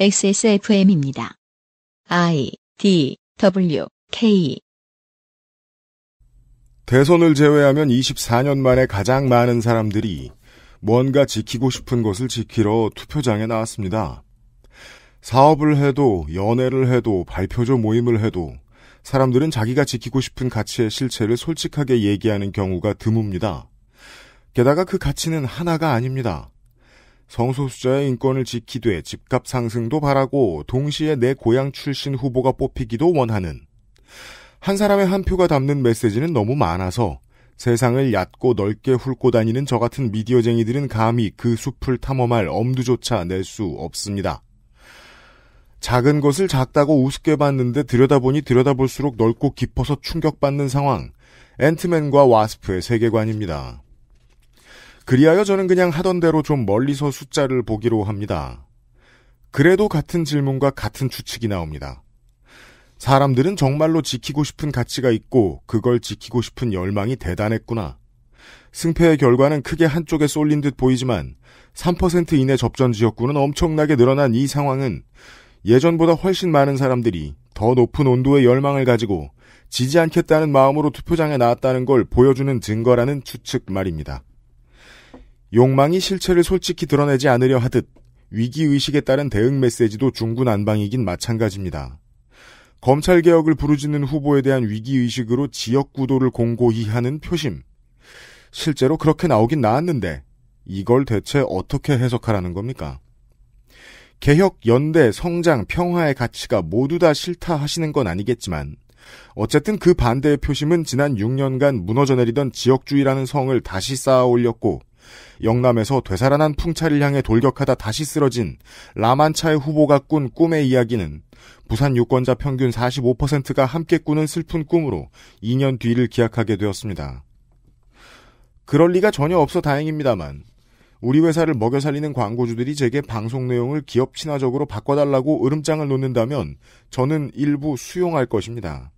XSFM입니다. I D W K 대선을 제외하면 24년 만에 가장 많은 사람들이 뭔가 지키고 싶은 것을 지키러 투표장에 나왔습니다. 사업을 해도 연애를 해도 발표조 모임을 해도 사람들은 자기가 지키고 싶은 가치의 실체를 솔직하게 얘기하는 경우가 드뭅니다. 게다가 그 가치는 하나가 아닙니다. 성소수자의 인권을 지키되 집값 상승도 바라고 동시에 내 고향 출신 후보가 뽑히기도 원하는 한 사람의 한 표가 담는 메시지는 너무 많아서 세상을 얕고 넓게 훑고 다니는 저 같은 미디어쟁이들은 감히 그 숲을 탐험할 엄두조차 낼 수 없습니다. 작은 것을 작다고 우습게 봤는데 들여다보니 들여다볼수록 넓고 깊어서 충격받는 상황. 앤트맨과 와스프의 세계관입니다. 그리하여 저는 그냥 하던 대로 좀 멀리서 숫자를 보기로 합니다. 그래도 같은 질문과 같은 추측이 나옵니다. 사람들은 정말로 지키고 싶은 가치가 있고 그걸 지키고 싶은 열망이 대단했구나. 승패의 결과는 크게 한쪽에 쏠린 듯 보이지만 3% 이내 접전 지역구는 엄청나게 늘어난 이 상황은 예전보다 훨씬 많은 사람들이 더 높은 온도의 열망을 가지고 지지 않겠다는 마음으로 투표장에 나왔다는 걸 보여주는 증거라는 추측 말입니다. 욕망이 실체를 솔직히 드러내지 않으려 하듯 위기의식에 따른 대응 메시지도 중구난방이긴 마찬가지입니다. 검찰개혁을 부르짖는 후보에 대한 위기의식으로 지역구도를 공고히 하는 표심. 실제로 그렇게 나오긴 나왔는데 이걸 대체 어떻게 해석하라는 겁니까? 개혁, 연대, 성장, 평화의 가치가 모두 다 싫다 하시는 건 아니겠지만 어쨌든 그 반대의 표심은 지난 6년간 무너져 내리던 지역주의라는 성을 다시 쌓아 올렸고 영남에서 되살아난 풍차를 향해 돌격하다 다시 쓰러진 라만차의 후보가 꾼 꿈의 이야기는 부산 유권자 평균 45%가 함께 꾸는 슬픈 꿈으로 2년 뒤를 기약하게 되었습니다. 그럴 리가 전혀 없어 다행입니다만 우리 회사를 먹여 살리는 광고주들이 제게 방송 내용을 기업 친화적으로 바꿔달라고 으름장을 놓는다면 저는 일부 수용할 것입니다.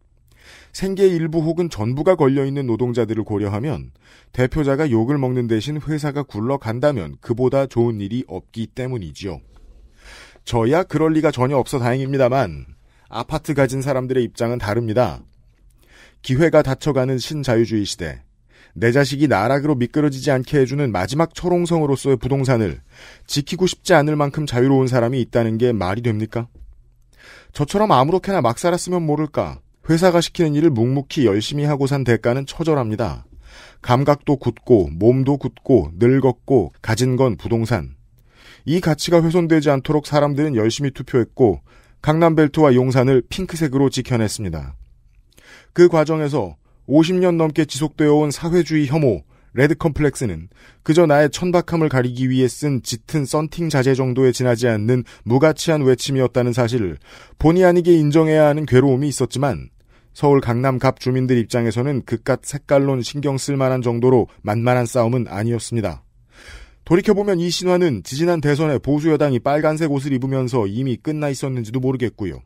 생계 일부 혹은 전부가 걸려있는 노동자들을 고려하면 대표자가 욕을 먹는 대신 회사가 굴러간다면 그보다 좋은 일이 없기 때문이지요. 저야 그럴 리가 전혀 없어 다행입니다만 아파트 가진 사람들의 입장은 다릅니다. 기회가 닫혀가는 신자유주의 시대. 내 자식이 나락으로 미끄러지지 않게 해주는 마지막 초롱성으로서의 부동산을 지키고 싶지 않을 만큼 자유로운 사람이 있다는 게 말이 됩니까? 저처럼 아무렇게나 막 살았으면 모를까. 회사가 시키는 일을 묵묵히 열심히 하고 산 대가는 처절합니다. 감각도 굳고 몸도 굳고 늙었고 가진 건 부동산. 이 가치가 훼손되지 않도록 사람들은 열심히 투표했고 강남벨트와 용산을 핑크색으로 지켜냈습니다. 그 과정에서 50년 넘게 지속되어 온 사회주의 혐오, 레드 컴플렉스는 그저 나의 천박함을 가리기 위해 쓴 짙은 썬팅 자재 정도에 지나지 않는 무가치한 외침이었다는 사실을 본의 아니게 인정해야 하는 괴로움이 있었지만 서울 강남갑 주민들 입장에서는 그깟 색깔론 신경 쓸 만한 정도로 만만한 싸움은 아니었습니다. 돌이켜보면 이 신화는 지지난 대선에 보수 여당이 빨간색 옷을 입으면서 이미 끝나 있었는지도 모르겠고요.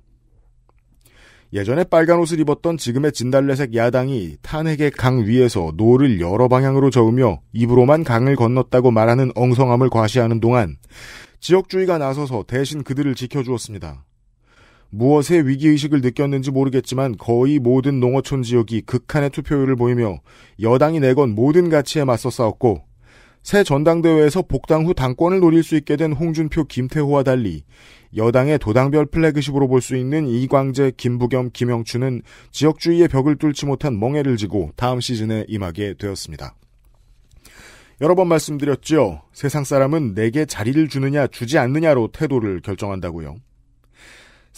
예전에 빨간 옷을 입었던 지금의 진달래색 야당이 탄핵의 강 위에서 노를 여러 방향으로 저으며 입으로만 강을 건넜다고 말하는 엉성함을 과시하는 동안 지역주의가 나서서 대신 그들을 지켜주었습니다. 무엇에 위기의식을 느꼈는지 모르겠지만 거의 모든 농어촌 지역이 극한의 투표율을 보이며 여당이 내건 모든 가치에 맞서 싸웠고 새 전당대회에서 복당 후 당권을 노릴 수 있게 된 홍준표, 김태호와 달리 여당의 도당별 플래그십으로 볼 수 있는 이광재, 김부겸, 김영춘은 지역주의의 벽을 뚫지 못한 멍해를 지고 다음 시즌에 임하게 되었습니다. 여러 번 말씀드렸죠. 세상 사람은 내게 자리를 주느냐 주지 않느냐로 태도를 결정한다고요.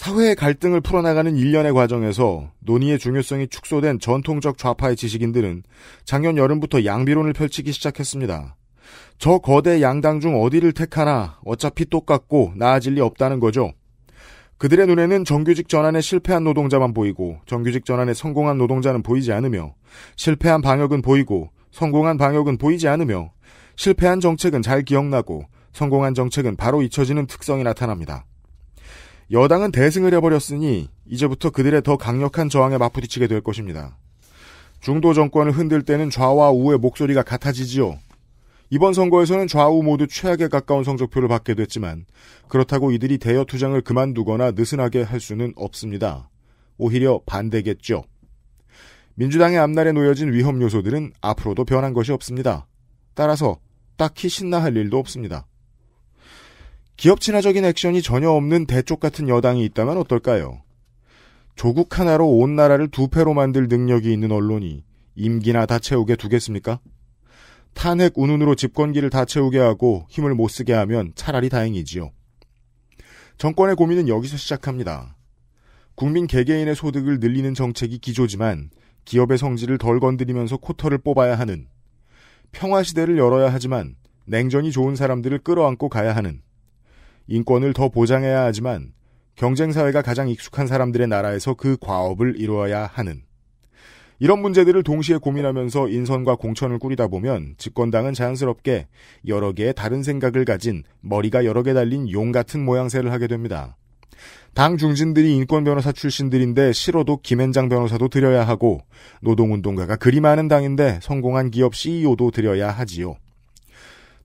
사회의 갈등을 풀어나가는 일련의 과정에서 논의의 중요성이 축소된 전통적 좌파의 지식인들은 작년 여름부터 양비론을 펼치기 시작했습니다. 저 거대 양당 중 어디를 택하나 어차피 똑같고 나아질 리 없다는 거죠. 그들의 눈에는 정규직 전환에 실패한 노동자만 보이고 정규직 전환에 성공한 노동자는 보이지 않으며 실패한 방역은 보이고 성공한 방역은 보이지 않으며 실패한 정책은 잘 기억나고 성공한 정책은 바로 잊혀지는 특성이 나타납니다. 여당은 대승을 해버렸으니 이제부터 그들의 더 강력한 저항에 맞부딪히게 될 것입니다. 중도 정권을 흔들 때는 좌와 우의 목소리가 같아지지요. 이번 선거에서는 좌우 모두 최악에 가까운 성적표를 받게 됐지만 그렇다고 이들이 대여 투쟁을 그만두거나 느슨하게 할 수는 없습니다. 오히려 반대겠죠. 민주당의 앞날에 놓여진 위험 요소들은 앞으로도 변한 것이 없습니다. 따라서 딱히 신나할 일도 없습니다. 기업 친화적인 액션이 전혀 없는 대쪽 같은 여당이 있다면 어떨까요? 조국 하나로 온 나라를 두 패로 만들 능력이 있는 언론이 임기나 다 채우게 두겠습니까? 탄핵 운운으로 집권기를 다 채우게 하고 힘을 못 쓰게 하면 차라리 다행이지요. 정권의 고민은 여기서 시작합니다. 국민 개개인의 소득을 늘리는 정책이 기조지만 기업의 성질을 덜 건드리면서 코터를 뽑아야 하는 평화 시대를 열어야 하지만 냉전이 좋은 사람들을 끌어안고 가야 하는 인권을 더 보장해야 하지만 경쟁사회가 가장 익숙한 사람들의 나라에서 그 과업을 이루어야 하는 이런 문제들을 동시에 고민하면서 인선과 공천을 꾸리다 보면 집권당은 자연스럽게 여러 개의 다른 생각을 가진 머리가 여러 개 달린 용 같은 모양새를 하게 됩니다. 당 중진들이 인권 변호사 출신들인데 싫어도 김앤장 변호사도 드려야 하고 노동운동가가 그리 많은 당인데 성공한 기업 CEO도 드려야 하지요.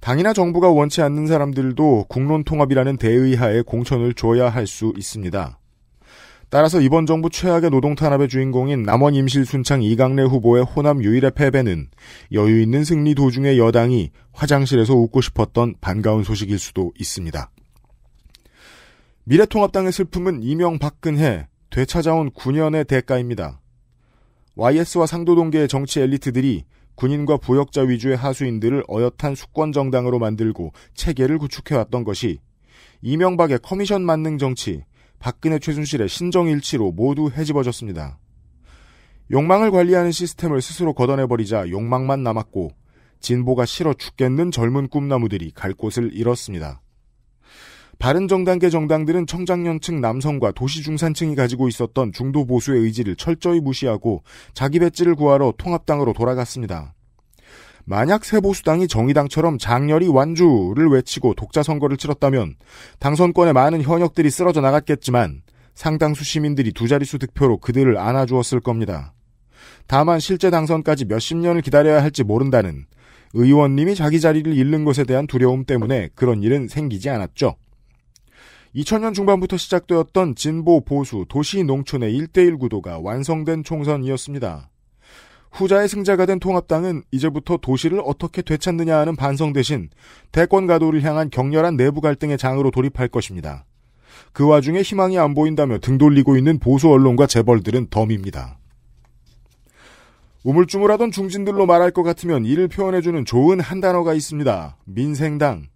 당이나 정부가 원치 않는 사람들도 국론 통합이라는 대의하에 공천을 줘야 할 수 있습니다. 따라서 이번 정부 최악의 노동 탄압의 주인공인 남원 임실 순창 이강래 후보의 호남 유일의 패배는 여유 있는 승리 도중의 여당이 화장실에서 웃고 싶었던 반가운 소식일 수도 있습니다. 미래통합당의 슬픔은 이명박근혜 되찾아온 9년의 대가입니다. YS와 상도동계의 정치 엘리트들이 군인과 부역자 위주의 하수인들을 어엿한 수권 정당으로 만들고 체계를 구축해왔던 것이 이명박의 커미션 만능 정치, 박근혜 최순실의 신정일치로 모두 헤집어졌습니다 욕망을 관리하는 시스템을 스스로 걷어내버리자 욕망만 남았고 진보가 싫어 죽겠는 젊은 꿈나무들이 갈 곳을 잃었습니다. 바른정당계 정당들은 청장년층 남성과 도시중산층이 가지고 있었던 중도 보수의 의지를 철저히 무시하고 자기 배지를 구하러 통합당으로 돌아갔습니다. 만약 새보수당이 정의당처럼 장렬히 완주를 외치고 독자 선거를 치렀다면 당선권의 많은 현역들이 쓰러져 나갔겠지만 상당수 시민들이 두 자릿수 득표로 그들을 안아주었을 겁니다. 다만 실제 당선까지 몇십 년을 기다려야 할지 모른다는 의원님이 자기 자리를 잃는 것에 대한 두려움 때문에 그런 일은 생기지 않았죠. 2000년 중반부터 시작되었던 진보 보수 도시 농촌의 1대1 구도가 완성된 총선이었습니다. 후자의 승자가 된 통합당은 이제부터 도시를 어떻게 되찾느냐 하는 반성 대신 대권 가도를 향한 격렬한 내부 갈등의 장으로 돌입할 것입니다. 그 와중에 희망이 안 보인다며 등 돌리고 있는 보수 언론과 재벌들은 덤입니다. 우물쭈물하던 중진들로 말할 것 같으면 이를 표현해주는 좋은 한 단어가 있습니다. 민생당.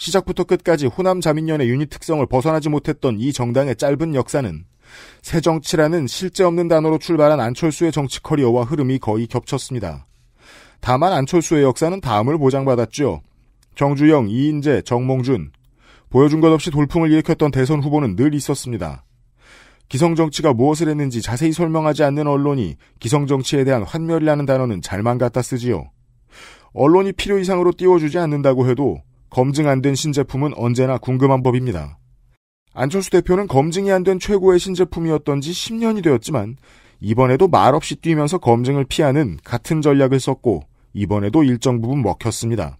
시작부터 끝까지 호남 자민련의 유닛 특성을 벗어나지 못했던 이 정당의 짧은 역사는 새 정치라는 실제 없는 단어로 출발한 안철수의 정치 커리어와 흐름이 거의 겹쳤습니다. 다만 안철수의 역사는 다음을 보장받았죠. 정주영, 이인재, 정몽준. 보여준 것 없이 돌풍을 일으켰던 대선 후보는 늘 있었습니다. 기성정치가 무엇을 했는지 자세히 설명하지 않는 언론이 기성정치에 대한 환멸이라는 단어는 잘만 갖다 쓰지요. 언론이 필요 이상으로 띄워주지 않는다고 해도 검증 안 된 신제품은 언제나 궁금한 법입니다. 안철수 대표는 검증이 안 된 최고의 신제품이었던지 10년이 되었지만 이번에도 말없이 뛰면서 검증을 피하는 같은 전략을 썼고 이번에도 일정 부분 먹혔습니다.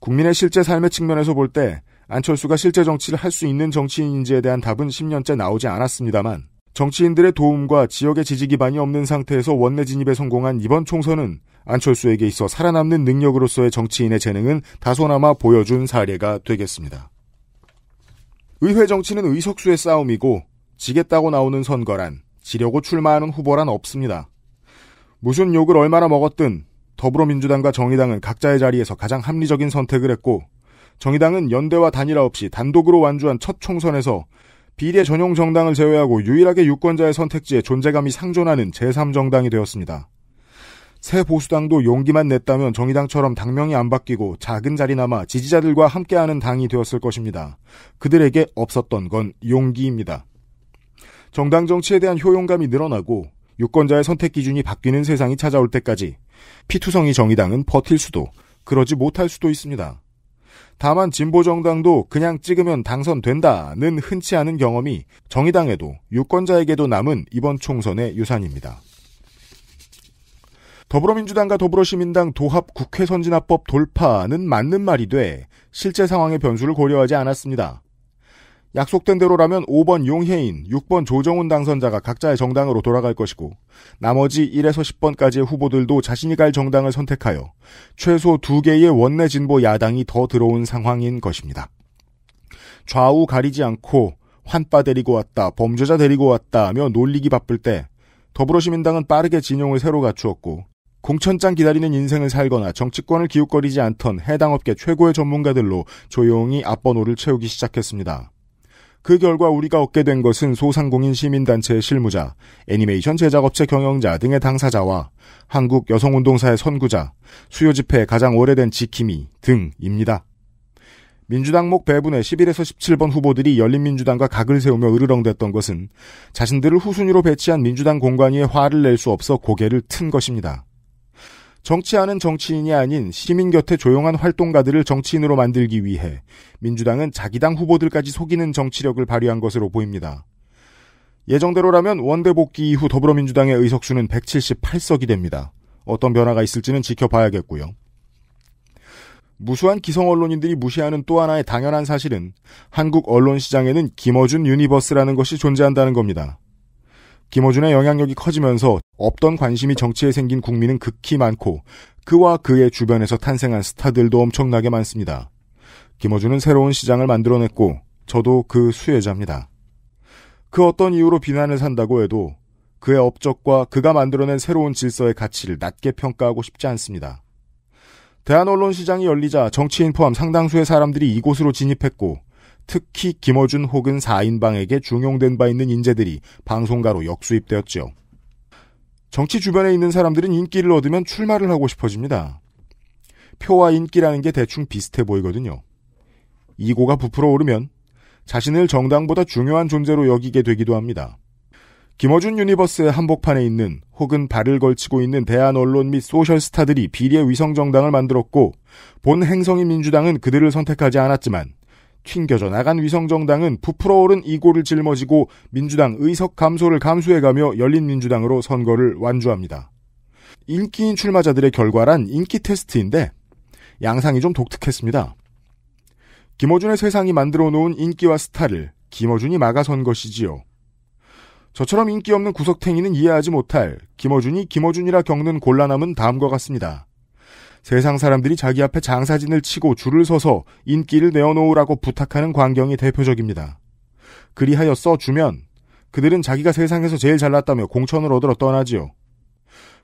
국민의 실제 삶의 측면에서 볼 때 안철수가 실제 정치를 할 수 있는 정치인인지에 대한 답은 10년째 나오지 않았습니다만 정치인들의 도움과 지역의 지지 기반이 없는 상태에서 원내 진입에 성공한 이번 총선은 안철수에게 있어 살아남는 능력으로서의 정치인의 재능은 다소나마 보여준 사례가 되겠습니다. 의회 정치는 의석수의 싸움이고 지겠다고 나오는 선거란 지려고 출마하는 후보란 없습니다. 무슨 욕을 얼마나 먹었든 더불어민주당과 정의당은 각자의 자리에서 가장 합리적인 선택을 했고 정의당은 연대와 단일화 없이 단독으로 완주한 첫 총선에서 비례 전용 정당을 제외하고 유일하게 유권자의 선택지에 존재감이 상존하는 제3정당이 되었습니다. 새 보수당도 용기만 냈다면 정의당처럼 당명이 안 바뀌고 작은 자리나마 지지자들과 함께하는 당이 되었을 것입니다. 그들에게 없었던 건 용기입니다. 정당 정치에 대한 효용감이 늘어나고 유권자의 선택 기준이 바뀌는 세상이 찾아올 때까지 피투성이 정의당은 버틸 수도 그러지 못할 수도 있습니다. 다만 진보 정당도 그냥 찍으면 당선된다는 흔치 않은 경험이 정의당에도 유권자에게도 남은 이번 총선의 유산입니다. 더불어민주당과 더불어시민당 도합 국회 선진화법 돌파는 맞는 말이 돼 실제 상황의 변수를 고려하지 않았습니다. 약속된 대로라면 5번 용혜인, 6번 조정훈 당선자가 각자의 정당으로 돌아갈 것이고 나머지 1에서 10번까지의 후보들도 자신이 갈 정당을 선택하여 최소 2개의 원내 진보 야당이 더 들어온 상황인 것입니다. 좌우 가리지 않고 환빠 데리고 왔다, 범죄자 데리고 왔다 하며 놀리기 바쁠 때 더불어시민당은 빠르게 진영을 새로 갖추었고 공천장 기다리는 인생을 살거나 정치권을 기웃거리지 않던 해당 업계 최고의 전문가들로 조용히 앞번호를 채우기 시작했습니다. 그 결과 우리가 얻게 된 것은 소상공인 시민단체 의 실무자, 애니메이션 제작업체 경영자 등의 당사자와 한국 여성운동사의 선구자, 수요 집회 가장 오래된 지킴이 등입니다. 민주당 목 배분의 11에서 17번 후보들이 열린민주당과 각을 세우며 으르렁댔던 것은 자신들을 후순위로 배치한 민주당 공관위에 화를 낼 수 없어 고개를 튼 것입니다. 정치하는 정치인이 아닌 시민 곁에 조용한 활동가들을 정치인으로 만들기 위해 민주당은 자기당 후보들까지 속이는 정치력을 발휘한 것으로 보입니다. 예정대로라면 원대 복귀 이후 더불어민주당의 의석수는 178석이 됩니다. 어떤 변화가 있을지는 지켜봐야겠고요. 무수한 기성 언론인들이 무시하는 또 하나의 당연한 사실은 한국 언론 시장에는 김어준 유니버스라는 것이 존재한다는 겁니다. 김어준의 영향력이 커지면서 없던 관심이 정치에 생긴 국민은 극히 많고 그와 그의 주변에서 탄생한 스타들도 엄청나게 많습니다. 김어준은 새로운 시장을 만들어냈고 저도 그 수혜자입니다. 그 어떤 이유로 비난을 산다고 해도 그의 업적과 그가 만들어낸 새로운 질서의 가치를 낮게 평가하고 싶지 않습니다. 대한 언론 시장이 열리자 정치인 포함 상당수의 사람들이 이곳으로 진입했고 특히 김어준 혹은 4인방에게 중용된 바 있는 인재들이 방송가로 역수입되었죠. 정치 주변에 있는 사람들은 인기를 얻으면 출마를 하고 싶어집니다. 표와 인기라는 게 대충 비슷해 보이거든요. 이고가 부풀어 오르면 자신을 정당보다 중요한 존재로 여기게 되기도 합니다. 김어준 유니버스의 한복판에 있는 혹은 발을 걸치고 있는 대한 언론 및 소셜 스타들이 비례 위성 정당을 만들었고 본 행성인 민주당은 그들을 선택하지 않았지만 튕겨져 나간 위성정당은 부풀어오른 이고를 짊어지고 민주당 의석 감소를 감수해가며 열린민주당으로 선거를 완주합니다. 인기인 출마자들의 결과란 인기 테스트인데 양상이 좀 독특했습니다. 김어준의 세상이 만들어 놓은 인기와 스타를 김어준이 막아선 것이지요. 저처럼 인기 없는 구석탱이는 이해하지 못할 김어준이 김어준이라 겪는 곤란함은 다음과 같습니다. 세상 사람들이 자기 앞에 장사진을 치고 줄을 서서 인기를 내어놓으라고 부탁하는 광경이 대표적입니다. 그리하여 써주면 그들은 자기가 세상에서 제일 잘났다며 공천을 얻으러 떠나지요.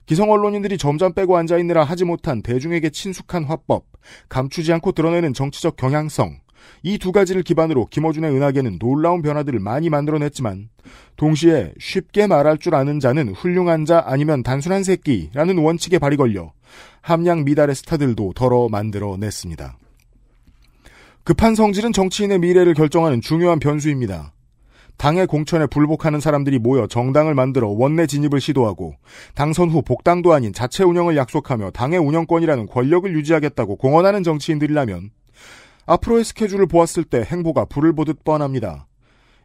기성 언론인들이 점점 빼고 앉아있느라 하지 못한 대중에게 친숙한 화법, 감추지 않고 드러내는 정치적 경향성, 이두 가지를 기반으로 김어준의 은하계는 놀라운 변화들을 많이 만들어냈지만 동시에 쉽게 말할 줄 아는 자는 훌륭한 자 아니면 단순한 새끼라는 원칙에 발이 걸려 함량 미달의 스타들도 덜어 만들어냈습니다. 급한 성질은 정치인의 미래를 결정하는 중요한 변수입니다. 당의 공천에 불복하는 사람들이 모여 정당을 만들어 원내 진입을 시도하고 당선 후 복당도 아닌 자체 운영을 약속하며 당의 운영권이라는 권력을 유지하겠다고 공언하는 정치인들이라면 앞으로의 스케줄을 보았을 때 행보가 불을 보듯 뻔합니다.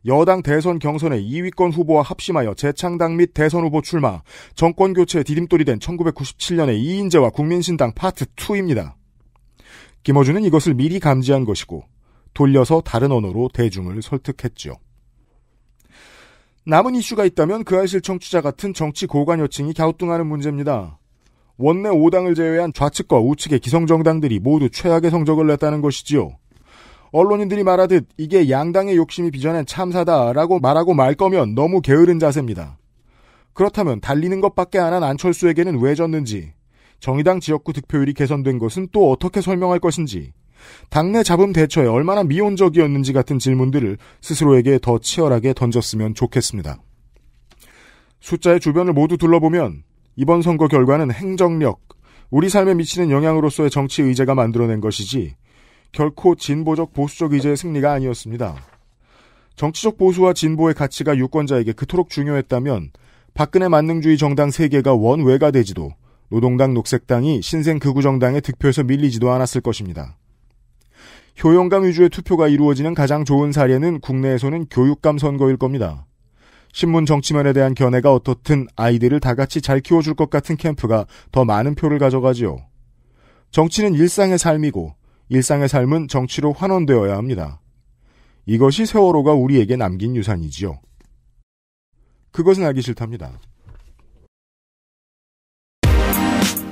여당 대선 경선에 2위권 후보와 합심하여 재창당 및 대선 후보 출마, 정권 교체에 디딤돌이 된 1997년의 이인재와 국민신당 파트 2입니다. 김어준은 이것을 미리 감지한 것이고 돌려서 다른 언어로 대중을 설득했지요. 남은 이슈가 있다면 그 아실 청취자 같은 정치 고관여층이 갸우뚱하는 문제입니다. 원내 5당을 제외한 좌측과 우측의 기성정당들이 모두 최악의 성적을 냈다는 것이지요. 언론인들이 말하듯 이게 양당의 욕심이 빚어낸 참사다라고 말하고 말 거면 너무 게으른 자세입니다. 그렇다면 달리는 것밖에 안 한 안철수에게는 왜 졌는지, 정의당 지역구 득표율이 개선된 것은 또 어떻게 설명할 것인지, 당내 잡음 대처에 얼마나 미온적이었는지 같은 질문들을 스스로에게 더 치열하게 던졌으면 좋겠습니다. 숫자의 주변을 모두 둘러보면 이번 선거 결과는 행정력, 우리 삶에 미치는 영향으로서의 정치 의제가 만들어낸 것이지 결코 진보적 보수적 의제의 승리가 아니었습니다. 정치적 보수와 진보의 가치가 유권자에게 그토록 중요했다면 박근혜 만능주의 정당 3개가 원외가 되지도 노동당 녹색당이 신생 극우정당의 득표에서 밀리지도 않았을 것입니다. 효용감 위주의 투표가 이루어지는 가장 좋은 사례는 국내에서는 교육감 선거일 겁니다. 신문 정치면에 대한 견해가 어떻든 아이들을 다 같이 잘 키워줄 것 같은 캠프가 더 많은 표를 가져가지요. 정치는 일상의 삶이고 일상의 삶은 정치로 환원되어야 합니다. 이것이 세월호가 우리에게 남긴 유산이지요. 그것은 알기 싫답니다.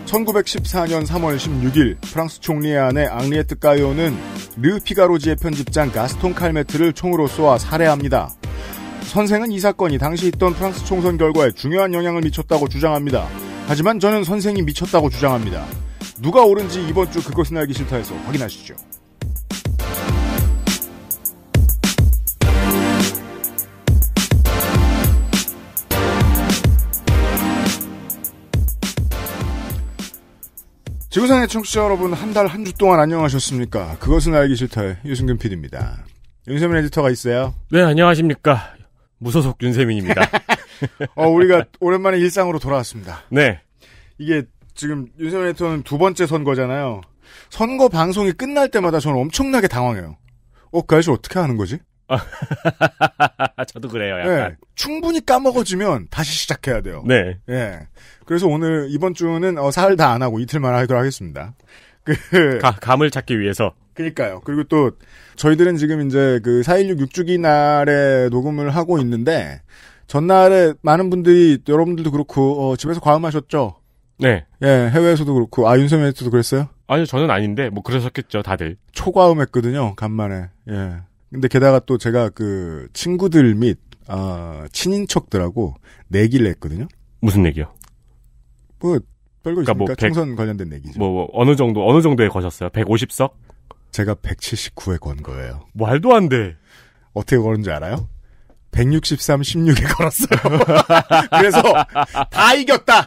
1914년 3월 16일 프랑스 총리의 아내 앙리에트 까요는 르 피가로지의 편집장 가스톤 칼메트를 총으로 쏘아 살해합니다. 선생은 이 사건이 당시 있던 프랑스 총선 결과에 중요한 영향을 미쳤다고 주장합니다. 하지만 저는 선생이 미쳤다고 주장합니다. 누가 옳은지 이번 주 그것은 알기 싫다에서 확인하시죠. 지구상의 청취자 여러분 한 달 한 주 동안 안녕하셨습니까? 그것은 알기 싫다의 유승균 PD입니다. 윤세민 에디터가 있어요. 네, 안녕하십니까. 무소속 윤세민입니다. 어, 우리가 오랜만에 일상으로 돌아왔습니다. 네. 이게 지금 윤세민 에디터는 두 번째 선거잖아요. 선거 방송이 끝날 때마다 저는 엄청나게 당황해요. 어, 그 아저씨 어떻게 하는 거지? 저도 그래요, 약간. 네, 충분히 까먹어지면 다시 시작해야 돼요. 네. 예. 네. 그래서 오늘, 이번 주는 어, 사흘 다 안 하고 이틀만 하도록 하겠습니다. 그. 가, 감을 찾기 위해서. 그니까요. 그리고 또 저희들은 지금 이제 그4.16 6주기 날에 녹음을 하고 있는데 전날에 많은 분들이 여러분들도 그렇고 어, 집에서 과음하셨죠. 네. 예, 해외에서도 그렇고 아 윤세민 서도 그랬어요? 아니요, 저는 아닌데 뭐 그러셨겠죠, 다들. 초과음했거든요, 간만에. 예. 근데 게다가 또 제가 그 친구들 및 아, 친인척들하고 내기를 했거든요. 무슨 얘기요뭐 별거 그러니까 있습니까? 뭐 100, 총선 관련된 내기죠. 뭐, 뭐 어느 정도 어느 정도에 거셨어요? 150석? 제가 179에 건 거예요. 말도 안 돼. 어떻게 걸은지 알아요? 163, 16에 걸었어요. 그래서 다 이겼다.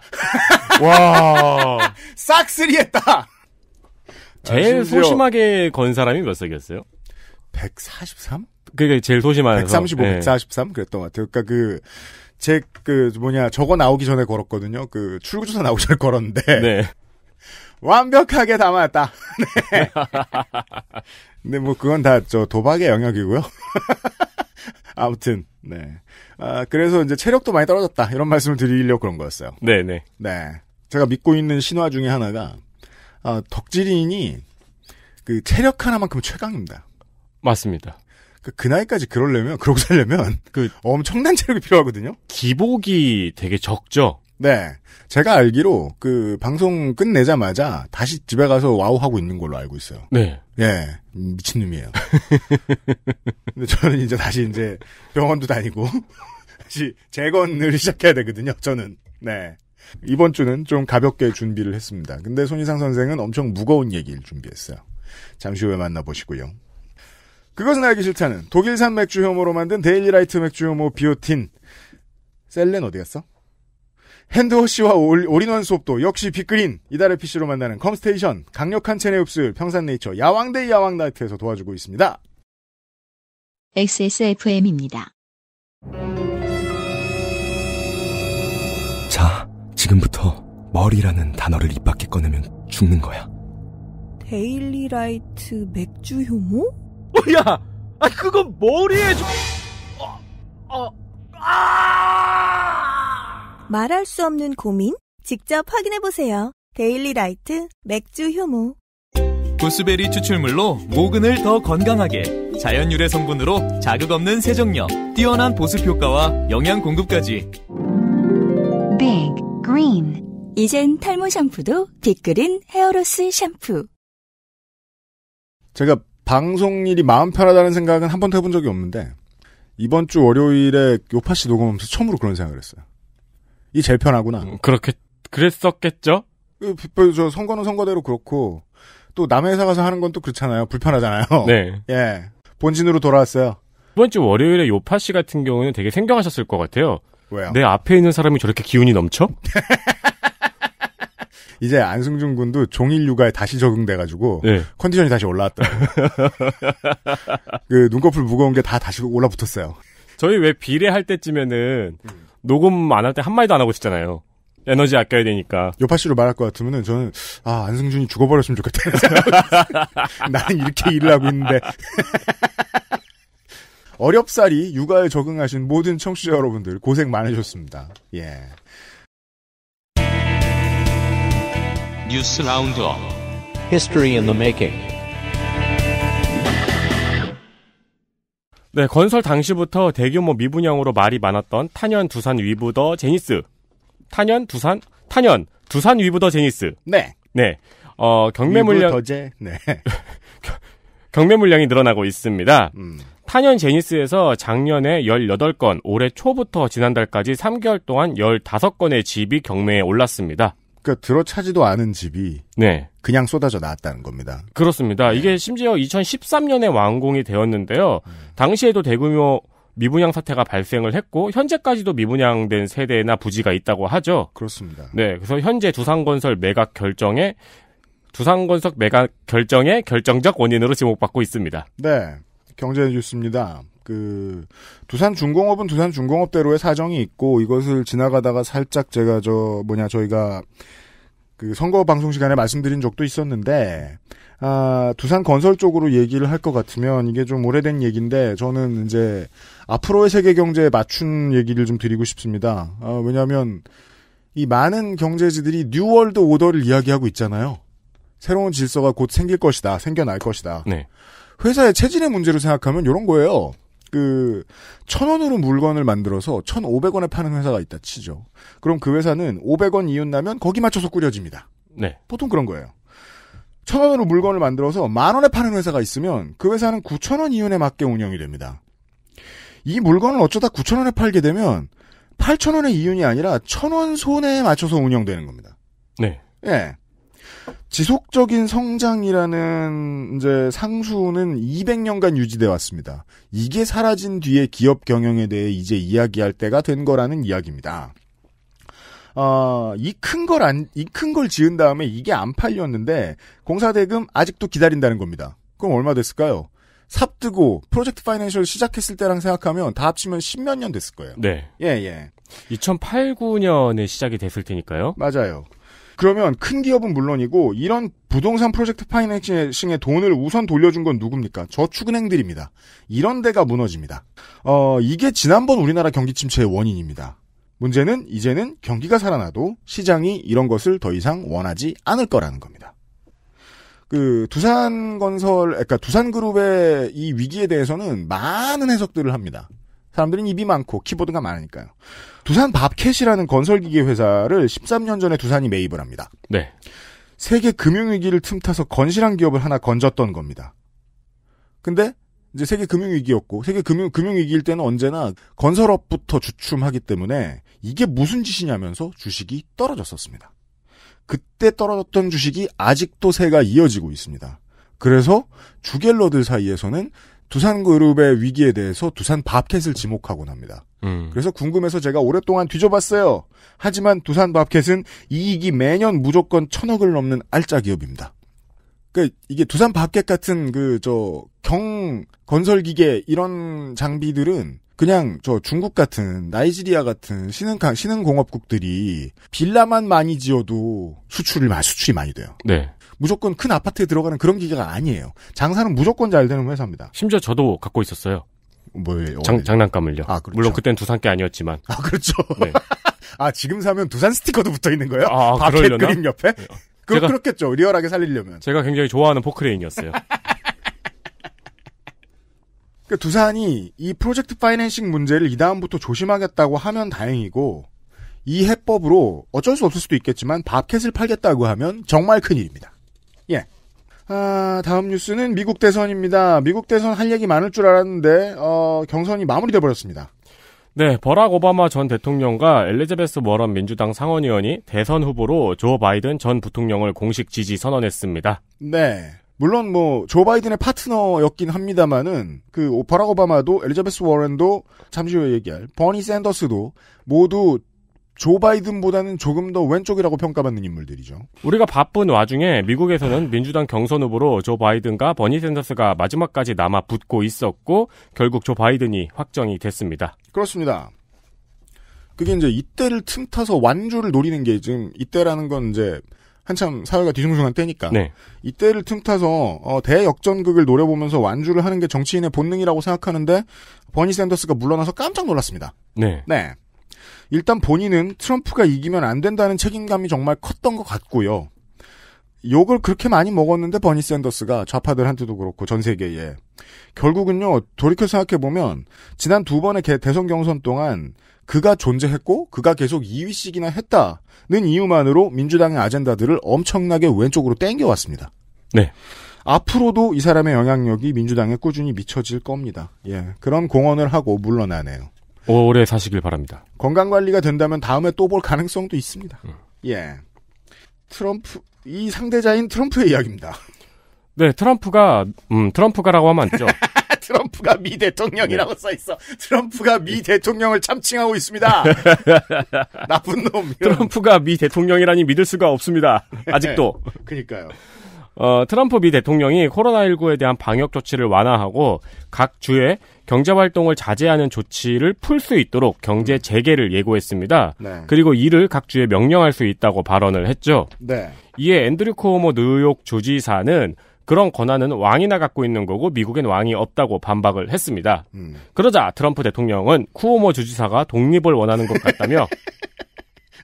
와. 싹쓸이 했다. 제일 아, 소심하게 건 사람이 몇 석이었어요? 143? 그게 제일 소심한 135, 네. 143 그랬던 것 같아요. 그러니까 그제그 그 뭐냐 저거 나오기 전에 걸었거든요. 그 출구조사 나오기 전에 걸었는데 네. 완벽하게 담았다. 네. 근데 뭐 그건 다저 도박의 영역이고요. 아무튼 네. 아 그래서 이제 체력도 많이 떨어졌다 이런 말씀을 드리려고 그런 거였어요. 네네. 네. 제가 믿고 있는 신화 중에 하나가 아, 덕질인이 그 체력 하나만큼 최강입니다. 맞습니다. 그, 그 나이까지 그러려면 그러고 살려면 그 엄청난 체력이 필요하거든요. 기복이 되게 적죠. 네. 제가 알기로 그 방송 끝내자마자 다시 집에 가서 와우 하고 있는 걸로 알고 있어요. 네. 예. 미친놈이에요. 근데 저는 이제 다시 이제 병원도 다니고 다시 재건을 시작해야 되거든요. 저는. 네. 이번 주는 좀 가볍게 준비를 했습니다. 근데 손희상 선생은 엄청 무거운 얘기를 준비했어요. 잠시 후에 만나보시고요. 그것은 알기 싫다는 독일산 맥주 혐오로 만든 데일리라이트 맥주 혐오 비오틴. 셀렌 어디 갔어? 핸드워시와 올, 올인원 수업도 역시 빅그린 이달의 PC로 만나는 컴스테이션 강력한 체내 흡수 평산네이처 야왕데이 야왕나이트에서 도와주고 있습니다. XSFM입니다. 자, 지금부터 머리라는 단어를 입 밖에 꺼내면 죽는 거야. 데일리라이트 맥주 효모? 뭐야! 아 그건 머리에 좀... 어, 어, 아! 말할 수 없는 고민? 직접 확인해 보세요. 데일리 라이트 맥주 효모. 구스베리 추출물로 모근을 더 건강하게 자연 유래 성분으로 자극 없는 세정력, 뛰어난 보습 효과와 영양 공급까지. Big Green. 이젠 탈모 샴푸도 빅그린 헤어로스 샴푸. 제가 방송 일이 마음 편하다는 생각은 한 번도 해본 적이 없는데 이번 주 월요일에 요파 씨 녹음하면서 처음으로 그런 생각을 했어요. 이 제일 편하구나. 음, 그렇게 그랬었겠죠? 그, 뭐, 저 선거는 선거대로 그렇고 또 남의 회사 가서 하는 건 또 그렇잖아요. 불편하잖아요. 네. 예. 본진으로 돌아왔어요. 이번 주 월요일에 요파 씨 같은 경우는 되게 생경하셨을 것 같아요. 왜요? 내 앞에 있는 사람이 저렇게 기운이 넘쳐? 이제 안승준 군도 종일 육아에 다시 적응돼가지고 네. 컨디션이 다시 올라왔다. 그 눈꺼풀 무거운 게 다 다시 올라붙었어요. 저희 왜 비례할 때쯤에는 음. 녹음 안 할 때 한마디도 안 하고 있잖아요 에너지 아껴야 되니까. 요파 씨로 말할 것 같으면은 저는 아 안승준이 죽어버렸으면 좋겠다. 나는 이렇게 일을 하고 있는데 어렵사리 육아에 적응하신 모든 청취자 여러분들 고생 많으셨습니다. 예. 뉴스 라운드업. History i 네, 건설 당시부터 대규모 미분양으로 말이 많았던 탄현 두산 위브더 제니스. 탄현 두산 탄현 두산 위브더 제니스. 네. 네. 어, 경매 물량 더제. 네. 경매 물량이 늘어나고 있습니다. 음. 탄현 제니스에서 작년에 18건, 올해 초부터 지난달까지 3개월 동안 15건의 집이 경매에 올랐습니다. 그러니까 들어차지도 않은 집이 네. 그냥 쏟아져 나왔다는 겁니다. 그렇습니다. 네. 이게 심지어 2013년에 완공이 되었는데요. 음. 당시에도 대규모 미분양 사태가 발생을 했고 현재까지도 미분양된 세대나 부지가 있다고 하죠. 그렇습니다. 네, 그래서 현재 두산건설 매각 결정에 두산건설 매각 결정의 결정적 원인으로 지목받고 있습니다. 네, 경제 뉴스입니다. 그 두산 중공업은 두산 중공업대로의 사정이 있고 이것을 지나가다가 살짝 제가 저 뭐냐 저희가 그 선거 방송 시간에 말씀드린 적도 있었는데 아 두산 건설 쪽으로 얘기를 할 것 같으면 이게 좀 오래된 얘기인데 저는 이제 앞으로의 세계 경제에 맞춘 얘기를 좀 드리고 싶습니다. 아, 왜냐하면 이 많은 경제지들이 뉴월드 오더를 이야기하고 있잖아요. 새로운 질서가 곧 생길 것이다, 생겨날 것이다. 네. 회사의 체질의 문제로 생각하면 이런 거예요. 그, 천 원으로 물건을 만들어서 천 오백 원에 파는 회사가 있다 치죠. 그럼 그 회사는 오백 원 이윤나면 거기 맞춰서 꾸려집니다. 네. 보통 그런 거예요. 천 원으로 물건을 만들어서 만 원에 파는 회사가 있으면 그 회사는 구천 원 이윤에 맞게 운영이 됩니다. 이 물건을 어쩌다 구천 원에 팔게 되면 팔천 원의 이윤이 아니라 천 원 손해에 맞춰서 운영되는 겁니다. 네. 예. 지속적인 성장이라는 이제 상수는 200년간 유지돼 왔습니다. 이게 사라진 뒤에 기업 경영에 대해 이제 이야기할 때가 된 거라는 이야기입니다. 아이큰 걸 안, 이 큰 걸 지은 다음에 이게 안 팔렸는데 공사대금 아직도 기다린다는 겁니다. 그럼 얼마 됐을까요? 삽 뜨고 프로젝트 파이낸셜 시작했을 때랑 생각하면 다 합치면 10몇 년 됐을 거예요. 네. 예, 예. 2008, 9년에 시작이 됐을 테니까요. 맞아요. 그러면 큰 기업은 물론이고 이런 부동산 프로젝트 파이낸싱에 돈을 우선 돌려준 건 누굽니까? 저축은행들입니다. 이런 데가 무너집니다. 어, 이게 지난번 우리나라 경기 침체의 원인입니다. 문제는 이제는 경기가 살아나도 시장이 이런 것을 더 이상 원하지 않을 거라는 겁니다. 그 두산 건설, 그러니까 두산 그룹의 이 위기에 대해서는 많은 해석들을 합니다. 사람들은 입이 많고 키보드가 많으니까요. 두산 밥캣이라는 건설기계 회사를 13년 전에 두산이 매입을 합니다. 네. 세계 금융위기를 틈타서 건실한 기업을 하나 건졌던 겁니다. 근데 이제 세계 금융위기였고 세계 금융 금융위기일 때는 언제나 건설업부터 주춤하기 때문에 이게 무슨 짓이냐면서 주식이 떨어졌었습니다. 그때 떨어졌던 주식이 아직도 새가 이어지고 있습니다. 그래서 주갤러들 사이에서는 두산 그룹의 위기에 대해서 두산 밥캣을 지목하곤 합니다. 음. 그래서 궁금해서 제가 오랫동안 뒤져봤어요. 하지만 두산 밥캣은 이익이 매년 무조건 천억을 넘는 알짜 기업입니다. 그 이게 두산 밥캣 같은 그 저 경 건설 기계 이런 장비들은 그냥 저 중국 같은 나이지리아 같은 신흥 신흥 공업국들이 빌라만 많이 지어도 수출을 수출이 많이 돼요. 네. 무조건 큰 아파트에 들어가는 그런 기계가 아니에요. 장사는 무조건 잘 되는 회사입니다. 심지어 저도 갖고 있었어요. 뭐예요? 장, 장난감을요. 아, 그렇죠. 물론 그땐 두산 께 아니었지만. 아, 그렇죠. 네. 아, 지금 사면 두산 스티커도 붙어 있는 거예요? 아, 아 바켓 그림 옆에? 네. 그, 제가, 그렇겠죠. 리얼하게 살리려면. 제가 굉장히 좋아하는 포크레인이었어요. 그러니까 두산이 이 프로젝트 파이낸싱 문제를 이다음부터 조심하겠다고 하면 다행이고, 이 해법으로 어쩔 수 없을 수도 있겠지만, 바켓을 팔겠다고 하면 정말 큰일입니다. 아, 다음 뉴스는 미국 대선입니다. 미국 대선 할 얘기 많을 줄 알았는데 어, 경선이 마무리돼 버렸습니다. 네, 버락 오바마 전 대통령과 엘리자베스 워런 민주당 상원의원이 대선 후보로 조 바이든 전 부통령을 공식 지지 선언했습니다. 네. 물론 뭐 조 바이든의 파트너였긴 합니다만은 그 버락 오바마도 엘리자베스 워런도 잠시 후에 얘기할 버니 샌더스도 모두 조 바이든보다는 조금 더 왼쪽이라고 평가받는 인물들이죠. 우리가 바쁜 와중에 미국에서는 민주당 경선 후보로 조 바이든과 버니 샌더스가 마지막까지 남아 붙고 있었고 결국 조 바이든이 확정이 됐습니다. 그렇습니다. 그게 이제 이때를 틈타서 완주를 노리는 게 지금 이때라는 건 이제 한참 사회가 뒤숭숭한 때니까 네. 이때를 틈타서 어, 대역전극을 노려보면서 완주를 하는 게 정치인의 본능이라고 생각하는데 버니 샌더스가 물러나서 깜짝 놀랐습니다. 네. 네. 일단 본인은 트럼프가 이기면 안 된다는 책임감이 정말 컸던 것 같고요. 욕을 그렇게 많이 먹었는데 버니 샌더스가 좌파들한테도 그렇고 전 세계에 결국은요 돌이켜 생각해 보면 지난 두 번의 대선 경선 동안 그가 존재했고 그가 계속 2위씩이나 했다는 이유만으로 민주당의 아젠다들을 엄청나게 왼쪽으로 땡겨왔습니다. 네. 앞으로도 이 사람의 영향력이 민주당에 꾸준히 미쳐질 겁니다. 예. 그런 공헌을 하고 물러나네요. 오래 사시길 바랍니다. 건강 관리가 된다면 다음에 또 볼 가능성도 있습니다. 음. 예. 트럼프 이 상대자인 트럼프의 이야기입니다. 네, 트럼프가 음, 트럼프가라고 하면 안죠. 트럼프가 미 대통령이라고 네. 써 있어. 트럼프가 미 예. 대통령을 참칭하고 있습니다. 나쁜 놈. 트럼프가 미 대통령이라니 믿을 수가 없습니다. 네. 아직도. 그니까요. 어, 트럼프 미 대통령이 코로나19에 대한 방역 조치를 완화하고 각 주에 경제 활동을 자제하는 조치를 풀 수 있도록 경제 재개를 예고했습니다. 네. 그리고 이를 각 주에 명령할 수 있다고 발언을 했죠. 네. 이에 앤드류 코오모 뉴욕 주지사는 그런 권한은 왕이나 갖고 있는 거고 미국엔 왕이 없다고 반박을 했습니다. 음. 그러자 트럼프 대통령은 쿠오모 주지사가 독립을 원하는 것 같다며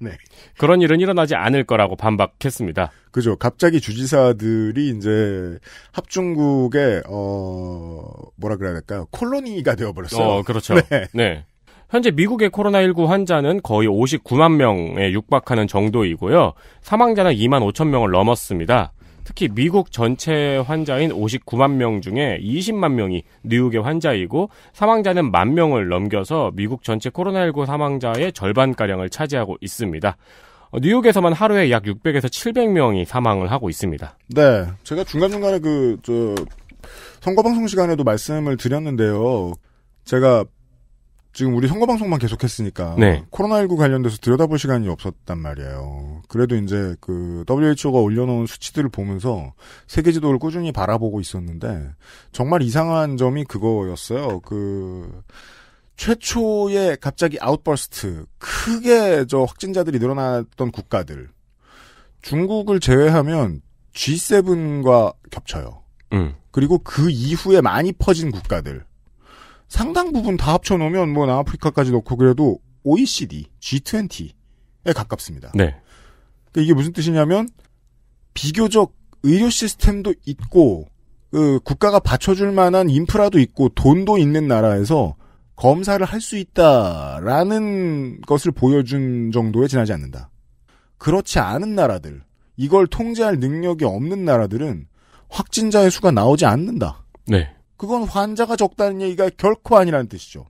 네. 그런 일은 일어나지 않을 거라고 반박했습니다. 그죠. 갑자기 주지사들이 이제 합중국의 어 뭐라 그래야 될까요? 콜로니가 되어버렸어요. 어, 그렇죠. 네. 네. 현재 미국의 코로나19 환자는 거의 59만 명에 육박하는 정도이고요. 사망자는 2만 5천 명을 넘었습니다. 특히 미국 전체 환자인 59만 명 중에 20만 명이 뉴욕의 환자이고 사망자는 만 명을 넘겨서 미국 전체 코로나19 사망자의 절반가량을 차지하고 있습니다. 어, 뉴욕에서만 하루에 약 600에서 700명이 사망을 하고 있습니다. 네. 제가 중간중간에 그, 저, 선거방송 시간에도 말씀을 드렸는데요. 제가 지금 우리 선거 방송만 계속했으니까 네. 코로나19 관련돼서 들여다볼 시간이 없었단 말이에요. 그래도 이제 그 WHO가 올려놓은 수치들을 보면서 세계 지도를 꾸준히 바라보고 있었는데 정말 이상한 점이 그거였어요. 그 최초의 갑자기 아웃버스트 크게 저 확진자들이 늘어났던 국가들 중국을 제외하면 G7과 겹쳐요. 음. 그리고 그 이후에 많이 퍼진 국가들 상당 부분 다 합쳐놓으면 뭐 남아프리카까지 넣고 그래도 OECD, G20에 가깝습니다. 네. 그러니까 이게 무슨 뜻이냐면 비교적 의료 시스템도 있고 그 국가가 받쳐줄 만한 인프라도 있고 돈도 있는 나라에서 검사를 할 수 있다라는 것을 보여준 정도에 지나지 않는다. 그렇지 않은 나라들, 이걸 통제할 능력이 없는 나라들은 확진자의 수가 나오지 않는다. 네. 그건 환자가 적다는 얘기가 결코 아니라는 뜻이죠.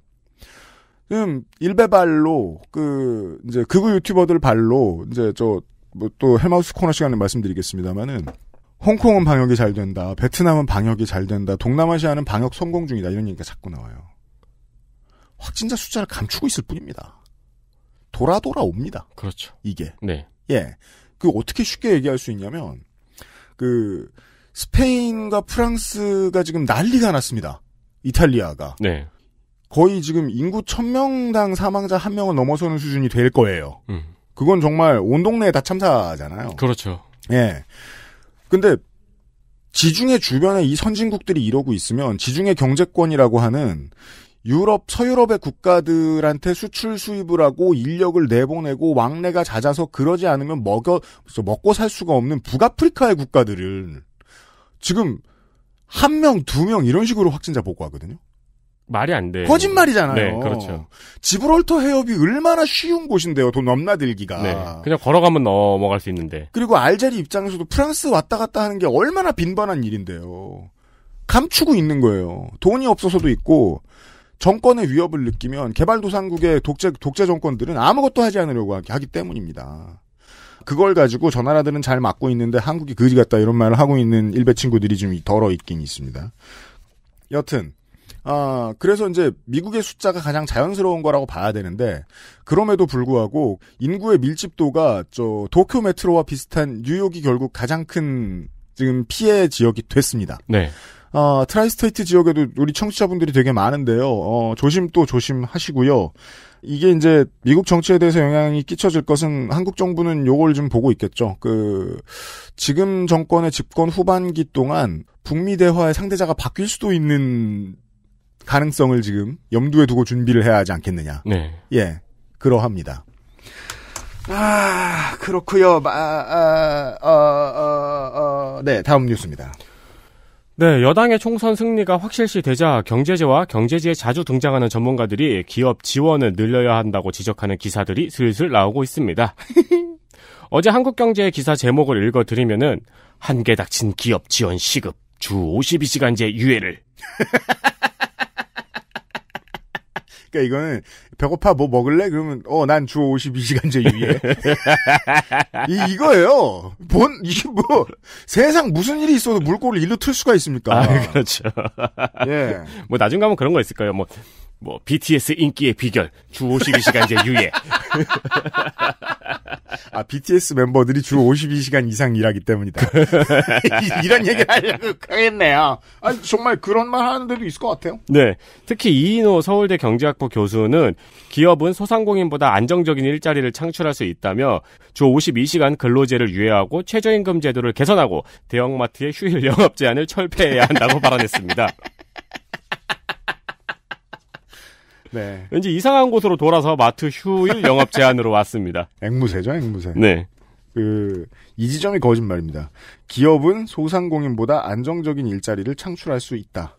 음, 일베발로, 그, 이제, 극우 유튜버들 발로, 이제, 저, 뭐, 또, 헬마우스 코너 시간에 말씀드리겠습니다만은, 홍콩은 방역이 잘 된다, 베트남은 방역이 잘 된다, 동남아시아는 방역 성공 중이다, 이런 얘기가 자꾸 나와요. 확진자 숫자를 감추고 있을 뿐입니다. 돌아 돌아옵니다. 그렇죠. 이게. 네. 예. 그 어떻게 쉽게 얘기할 수 있냐면, 그, 스페인과 프랑스가 지금 난리가 났습니다. 이탈리아가. 네. 거의 지금 인구 천명당 사망자 한명을 넘어서는 수준이 될 거예요. 음. 그건 정말 온 동네에 다 참사잖아요. 그렇죠. 예. 근데 지중해 주변에 이 선진국들이 이러고 있으면 지중해 경제권이라고 하는 유럽, 서유럽의 국가들한테 수출 수입을 하고 인력을 내보내고 왕래가 잦아서 그러지 않으면 먹여, 먹고 살 수가 없는 북아프리카의 국가들을 지금 한 명, 두 명 이런 식으로 확진자 보고하거든요. 말이 안 돼. 거짓말이잖아요. 네, 그렇죠. 지브롤터 해협이 얼마나 쉬운 곳인데요. 돈 넘나들기가. 네, 그냥 걸어가면 넘어갈 수 있는데. 그리고 알제리 입장에서도 프랑스 왔다 갔다 하는 게 얼마나 빈번한 일인데요. 감추고 있는 거예요. 돈이 없어서도 있고 정권의 위협을 느끼면 개발도상국의 독재 독재 정권들은 아무것도 하지 않으려고 하기 때문입니다. 그걸 가지고 저 나라들은 잘 막고 있는데 한국이 그지 같다 이런 말을 하고 있는 일베 친구들이 좀 덜어 있긴 있습니다. 여튼 아, 그래서 이제 미국의 숫자가 가장 자연스러운 거라고 봐야 되는데 그럼에도 불구하고 인구의 밀집도가 저 도쿄 메트로와 비슷한 뉴욕이 결국 가장 큰 지금 피해 지역이 됐습니다. 네. 어, 트라이스테이트 지역에도 우리 청취자분들이 되게 많은데요. 어, 조심 또 조심하시고요. 이게 이제 미국 정치에 대해서 영향이 끼쳐질 것은 한국 정부는 요걸 좀 보고 있겠죠. 그 지금 정권의 집권 후반기 동안 북미 대화의 상대자가 바뀔 수도 있는 가능성을 지금 염두에 두고 준비를 해야 하지 않겠느냐. 네. 예. 그러합니다. 아, 그렇고요. 아, 아, 아, 아, 아, 네, 다음 뉴스입니다. 네, 여당의 총선 승리가 확실시 되자 경제지와 경제지에 자주 등장하는 전문가들이 기업 지원을 늘려야 한다고 지적하는 기사들이 슬슬 나오고 있습니다. 어제 한국경제의 기사 제목을 읽어드리면은 한계 닥친 기업 지원 시급 주 52시간제 유예를 그러니까 이거는 배고파 뭐 먹을래? 그러면 어 난 주 52시간제 유예. 이 이거예요. 본 이게 뭐 세상 무슨 일이 있어도 물꼬를 일로 틀 수가 있습니까? 아, 그렇죠. 예. 뭐 나중 가면 그런 거 있을 거예요. 뭐뭐 BTS 인기의 비결 주 52시간제 유예. 아 BTS 멤버들이 주 52시간 이상 일하기 때문이다. 이런 얘기를 하려고 하겠네요. 아니, 정말 그런 말 하는 데도 있을 것 같아요. 네, 특히 이인호 서울대 경제학부 교수는 기업은 소상공인보다 안정적인 일자리를 창출할 수 있다며 주 52시간 근로제를 유예하고 최저임금 제도를 개선하고 대형마트의 휴일 영업 제한을 철폐해야 한다고 발언했습니다. 네. 왠지 이상한 곳으로 돌아서 마트 휴일 영업 제한으로 왔습니다. 앵무새죠, 앵무새. 네. 그, 이 지점이 거짓말입니다. 기업은 소상공인보다 안정적인 일자리를 창출할 수 있다.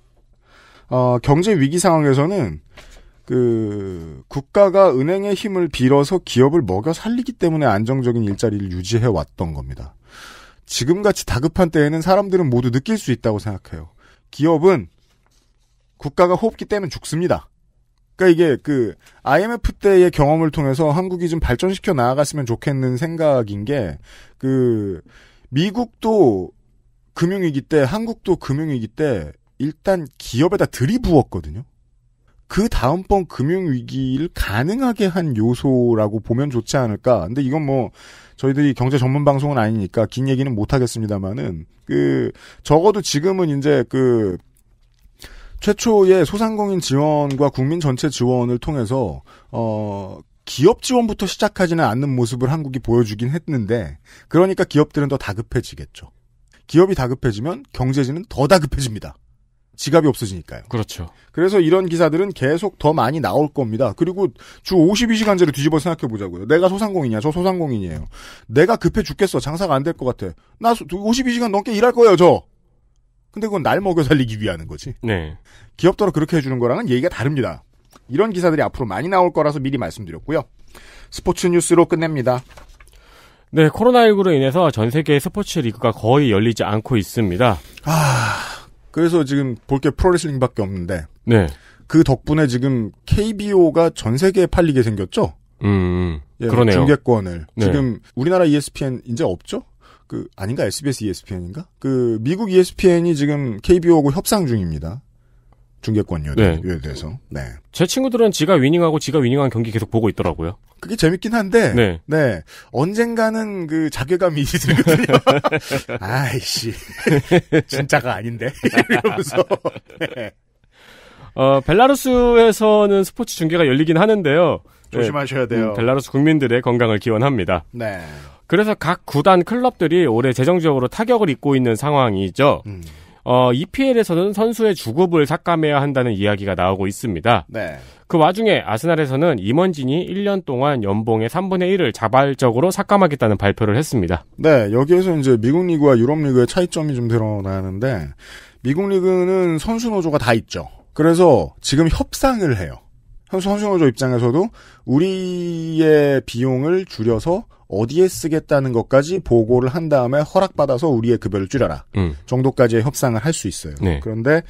어, 경제 위기 상황에서는 그 국가가 은행의 힘을 빌어서 기업을 먹여 살리기 때문에 안정적인 일자리를 유지해 왔던 겁니다. 지금같이 다급한 때에는 사람들은 모두 느낄 수 있다고 생각해요. 기업은 국가가 호흡기 때문에 죽습니다. 그러니까 이게 그 IMF 때의 경험을 통해서 한국이 좀 발전시켜 나아갔으면 좋겠는 생각인 게 그 미국도 금융위기 때 한국도 금융위기 때 일단 기업에다 들이부었거든요. 그 다음번 금융위기를 가능하게 한 요소라고 보면 좋지 않을까. 근데 이건 뭐, 저희들이 경제 전문 방송은 아니니까 긴 얘기는 못하겠습니다만은, 그, 적어도 지금은 이제 그, 최초의 소상공인 지원과 국민 전체 지원을 통해서 어 기업 지원부터 시작하지는 않는 모습을 한국이 보여주긴 했는데 그러니까 기업들은 더 다급해지겠죠. 기업이 다급해지면 경제지는 더 다급해집니다. 지갑이 없어지니까요. 그렇죠. 그래서 이런 기사들은 계속 더 많이 나올 겁니다. 그리고 주 52시간제로 뒤집어 생각해 보자고요. 내가 소상공인이야. 저 소상공인이에요. 내가 급해 죽겠어. 장사가 안 될 것 같아. 나 52시간 넘게 일할 거예요, 저. 근데 그건 날 먹여 살리기 위 하는 거지. 네. 기업도로 그렇게 해주는 거랑은 얘기가 다릅니다. 이런 기사들이 앞으로 많이 나올 거라서 미리 말씀드렸고요. 스포츠 뉴스로 끝냅니다. 네, 코로나19로 인해서 전 세계의 스포츠 리그가 거의 열리지 않고 있습니다. 아, 그래서 지금 볼 게 프로레슬링밖에 없는데. 네. 그 덕분에 지금 KBO가 전 세계에 팔리게 생겼죠? 음, 음, 예, 그러네요. 중계권을. 네. 지금 우리나라 ESPN 이제 없죠? 그 아닌가 SBS ESPN인가? 그 미국 ESPN이 지금 KBO하고 협상 중입니다. 중계권료에 네. 대해서. 네. 제 친구들은 지가 위닝하고 지가 위닝한 경기 계속 보고 있더라고요. 그게 재밌긴 한데, 네. 네. 언젠가는 그 자괴감이 들거든요. 아이씨. 진짜가 아닌데. 이러면서. 네. 어, 벨라루스에서는 스포츠 중계가 열리긴 하는데요. 조심하셔야 네. 돼요. 음, 벨라루스 국민들의 건강을 기원합니다. 네. 그래서 각 구단 클럽들이 올해 재정적으로 타격을 입고 있는 상황이죠. 음. 어, EPL에서는 선수의 주급을 삭감해야 한다는 이야기가 나오고 있습니다. 네. 그 와중에 아스날에서는 임원진이 1년 동안 연봉의 3분의 1을 자발적으로 삭감하겠다는 발표를 했습니다. 네, 여기에서 이제 미국 리그와 유럽 리그의 차이점이 좀 드러나는데 미국 리그는 선수 노조가 다 있죠. 그래서 지금 협상을 해요. 선수 선수 노조 입장에서도 우리의 비용을 줄여서 어디에 쓰겠다는 것까지 보고를 한 다음에 허락받아서 우리의 급여를 줄여라 음. 정도까지의 협상을 할 수 있어요. 네. 그런데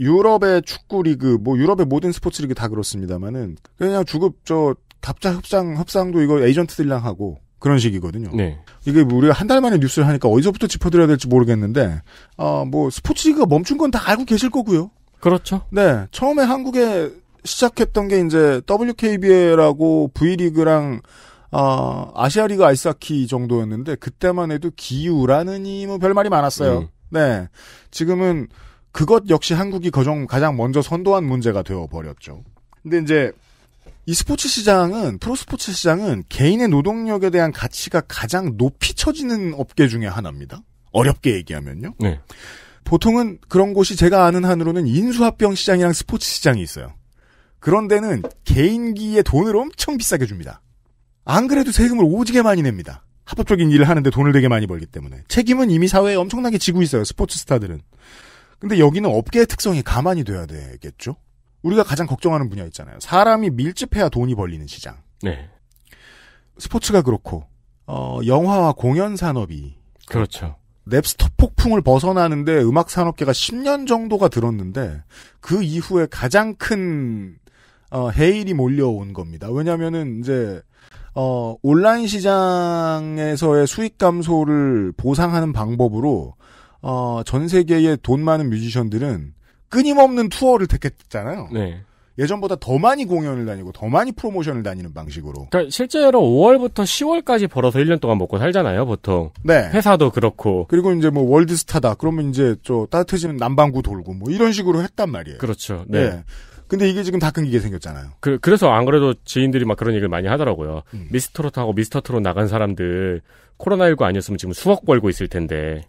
유럽의 축구 리그, 뭐 유럽의 모든 스포츠 리그 다 그렇습니다만은 그냥 주급 저 갑자 협상 협상도 이거 에이전트들이랑 하고 그런 식이거든요. 네. 이게 뭐 우리가 한 달 만에 뉴스를 하니까 어디서부터 짚어드려야 될지 모르겠는데, 아, 뭐, 스포츠리그가 멈춘 건 다 알고 계실 거고요. 그렇죠. 네. 처음에 한국에 시작했던 게 이제 WKBA라고 V리그랑 어, 아시아리그 아이스하키 정도였는데 그때만 해도 기우라는 이뭐 별말이 많았어요. 음. 네. 지금은 그것 역시 한국이 거정 가장 먼저 선도한 문제가 되어 버렸죠. 근데 이제 이 스포츠 시장은 프로스포츠 시장은 개인의 노동력에 대한 가치가 가장 높이 쳐지는 업계 중의 하나입니다. 어렵게 얘기하면요. 네. 보통은 그런 곳이 제가 아는 한으로는 인수합병 시장이랑 스포츠 시장이 있어요. 그런데는 개인기에 돈을 엄청 비싸게 줍니다. 안 그래도 세금을 오지게 많이 냅니다. 합법적인 일을 하는데 돈을 되게 많이 벌기 때문에 책임은 이미 사회에 엄청나게 지고 있어요. 스포츠 스타들은. 근데 여기는 업계의 특성이 가만히 돼야 되겠죠. 우리가 가장 걱정하는 분야 있잖아요. 사람이 밀집해야 돈이 벌리는 시장. 네. 스포츠가 그렇고 어, 영화와 공연 산업이 그렇죠. 넵스터 폭풍을 벗어나는데 음악 산업계가 10년 정도가 들었는데 그 이후에 가장 큰 어, 해일이 몰려온 겁니다. 왜냐하면은 이제 어, 온라인 시장에서의 수익 감소를 보상하는 방법으로 어, 전 세계의 돈 많은 뮤지션들은 끊임없는 투어를 택했잖아요. 네. 예전보다 더 많이 공연을 다니고 더 많이 프로모션을 다니는 방식으로. 그러니까 실제로 5월부터 10월까지 벌어서 1년 동안 먹고 살잖아요, 보통. 네. 회사도 그렇고. 그리고 이제 뭐 월드스타다. 그러면 이제 저 따뜻해지는 남방구 돌고 뭐 이런 식으로 했단 말이에요. 그렇죠. 예. 네. 네. 근데 이게 지금 다 끊기게 생겼잖아요. 그, 그래서 안 그래도 지인들이 막 그런 얘기를 많이 하더라고요. 음. 미스터로트하고미스터트로 나간 사람들 코로나19 아니었으면 지금 수억 벌고 있을 텐데.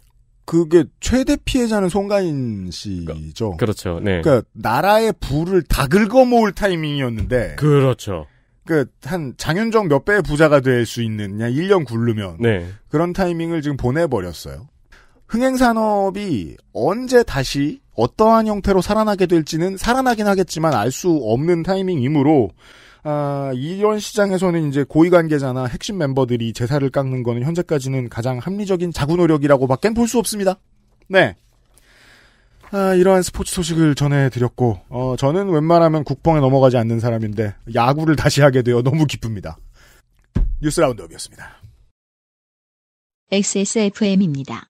그게 최대 피해자는 송가인 씨죠. 그러니까, 그렇죠. 네. 그러니까 나라의 부를 다 긁어 모을 타이밍이었는데. 그렇죠. 그한 장윤정 몇 배의 부자가 될 수 있느냐 1년 굴르면 네. 그런 타이밍을 지금 보내버렸어요. 흥행산업이 언제 다시 어떠한 형태로 살아나게 될지는 살아나긴 하겠지만 알 수 없는 타이밍이므로 아, 이런 시장에서는 이제 고위 관계자나 핵심 멤버들이 제사를 깎는 거는 현재까지는 가장 합리적인 자구 노력이라고밖엔 볼 수 없습니다. 네. 아, 이러한 스포츠 소식을 전해드렸고, 어, 저는 웬만하면 국뽕에 넘어가지 않는 사람인데, 야구를 다시 하게 되어 너무 기쁩니다. 뉴스 라운드업이었습니다. XSFM입니다.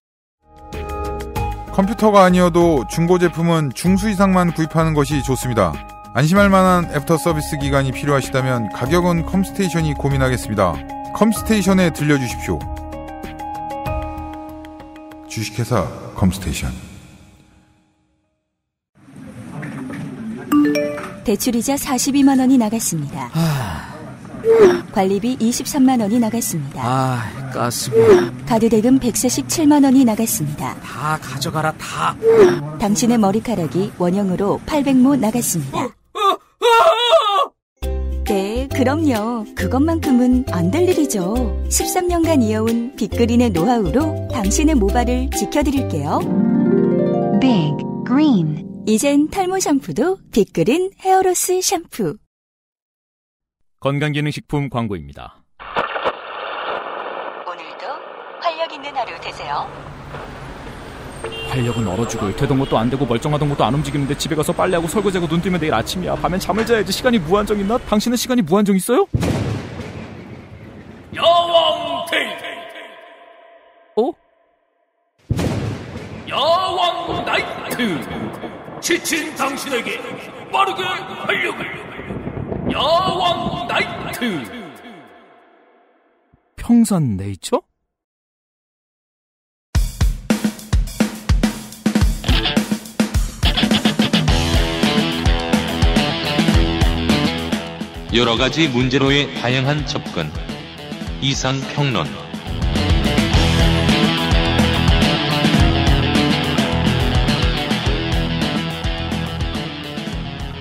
컴퓨터가 아니어도 중고 제품은 중수 이상만 구입하는 것이 좋습니다. 안심할 만한 애프터 서비스 기간이 필요하시다면 가격은 컴스테이션이 고민하겠습니다. 컴스테이션에 들려주십시오. 주식회사 컴스테이션 대출이자 42만 원이 나갔습니다. 하... 아. 관리비 23만 원이 나갔습니다. 아, 가스비. 카드 대금 147만 원이 나갔습니다. 다 가져가라 다. 당신의 머리카락이 원형으로 800모 나갔습니다. 네, 그럼요. 그것만큼은 안 될 일이죠. 13년간 이어온 빅그린의 노하우로 당신의 모발을 지켜드릴게요. 빅 그린. 이젠 탈모 샴푸도 빅그린 헤어로스 샴푸. 건강기능식품 광고입니다. 오늘도 활력 있는 하루 되세요. 활력은 얼어 죽을 되던 것도 안 되고 멀쩡하던 것도 안 움직이는데 집에 가서 빨래하고 설거지하고 눈 뜨면 내일 아침이야. 밤엔 잠을 자야지 시간이 무한정 있나? 당신은 시간이 무한정 있어요? 어? 여왕 테이프 어? 야왕 나이트 지친 당신에게 빠르게 활력을 야왕 나이트 평산 네이처? 여러 가지 문제로의 다양한 접근 이상 평론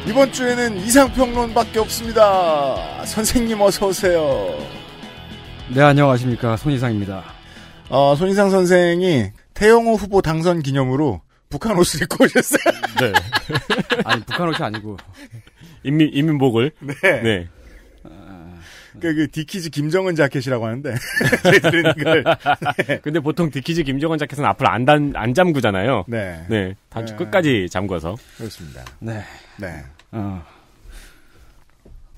이번 주에는 이상평론밖에 없습니다. 선생님 어서 오세요. 네 안녕하십니까 손이상입니다. 어, 손이상 선생이 태영호 후보 당선 기념으로 북한 옷을 입고 오셨어요. 네. 아니 북한 옷이 아니고 인민 인민복을. 네. 네. 아. 그, 그, 디키즈 김정은 자켓이라고 하는데. 걸. 네. 근데 보통 디키즈 김정은 자켓은 앞을 안, 단, 안 잠그잖아요. 네. 네. 다 네. 끝까지 잠궈서. 그렇습니다. 네. 네. 어.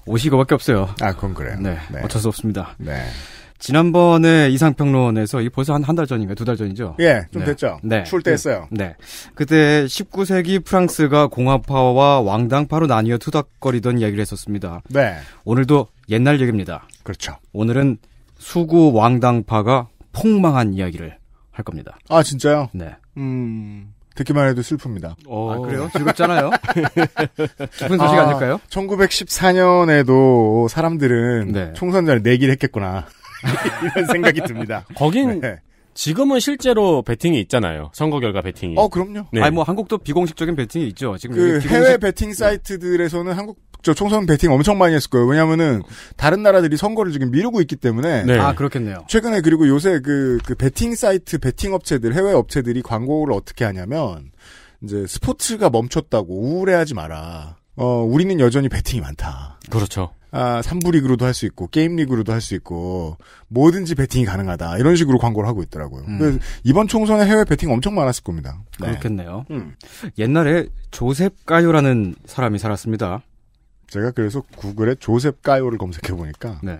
오 옷이 밖에 없어요. 아, 그건 그래요. 네, 네. 어쩔 수 없습니다. 네. 지난번에 이상평론에서 이 벌써 한한 달 전인가요? 두 달 전이죠? 예, 네. 좀 네. 됐죠. 네. 추울 때 네. 했어요. 네. 그때 19세기 프랑스가 공화파와 왕당파로 나뉘어 투닥거리던 이야기를 했었습니다. 네. 오늘도 옛날 얘기입니다. 그렇죠. 오늘은 수구 왕당파가 폭망한 이야기를 할 겁니다. 아, 진짜요? 네. 음. 듣기만 해도 슬픕니다. 어... 아, 그래요? 즐겁잖아요? 기쁜 소식 아, 아닐까요? 1914년에도 사람들은 네. 총선 전에 내기를 했겠구나. 이런 생각이 듭니다. 거긴 네. 지금은 실제로 베팅이 있잖아요. 선거 결과 베팅이. 어, 그럼요. 네. 아니 뭐 한국도 비공식적인 베팅이 있죠. 지금 그 비공식... 해외 네. 베팅 사이트들에서는 한국 저 총선 베팅 엄청 많이 했을 거예요. 왜냐면은 다른 나라들이 선거를 지금 미루고 있기 때문에 네. 아, 그렇겠네요. 최근에 그리고 요새 그, 그 베팅 사이트 베팅 업체들 해외 업체들이 광고를 어떻게 하냐면 이제 스포츠가 멈췄다고 우울해하지 마라. 어, 우리는 여전히 베팅이 많다. 그렇죠. 아, 3부 리그로도 할 수 있고 게임 리그로도 할 수 있고 뭐든지 베팅이 가능하다 이런 식으로 광고를 하고 있더라고요. 음. 이번 총선에 해외 베팅 엄청 많았을 겁니다. 네. 그렇겠네요. 음. 옛날에 조셉 가요라는 사람이 살았습니다. 제가 그래서 구글에 조셉 가요를 검색해 보니까 네.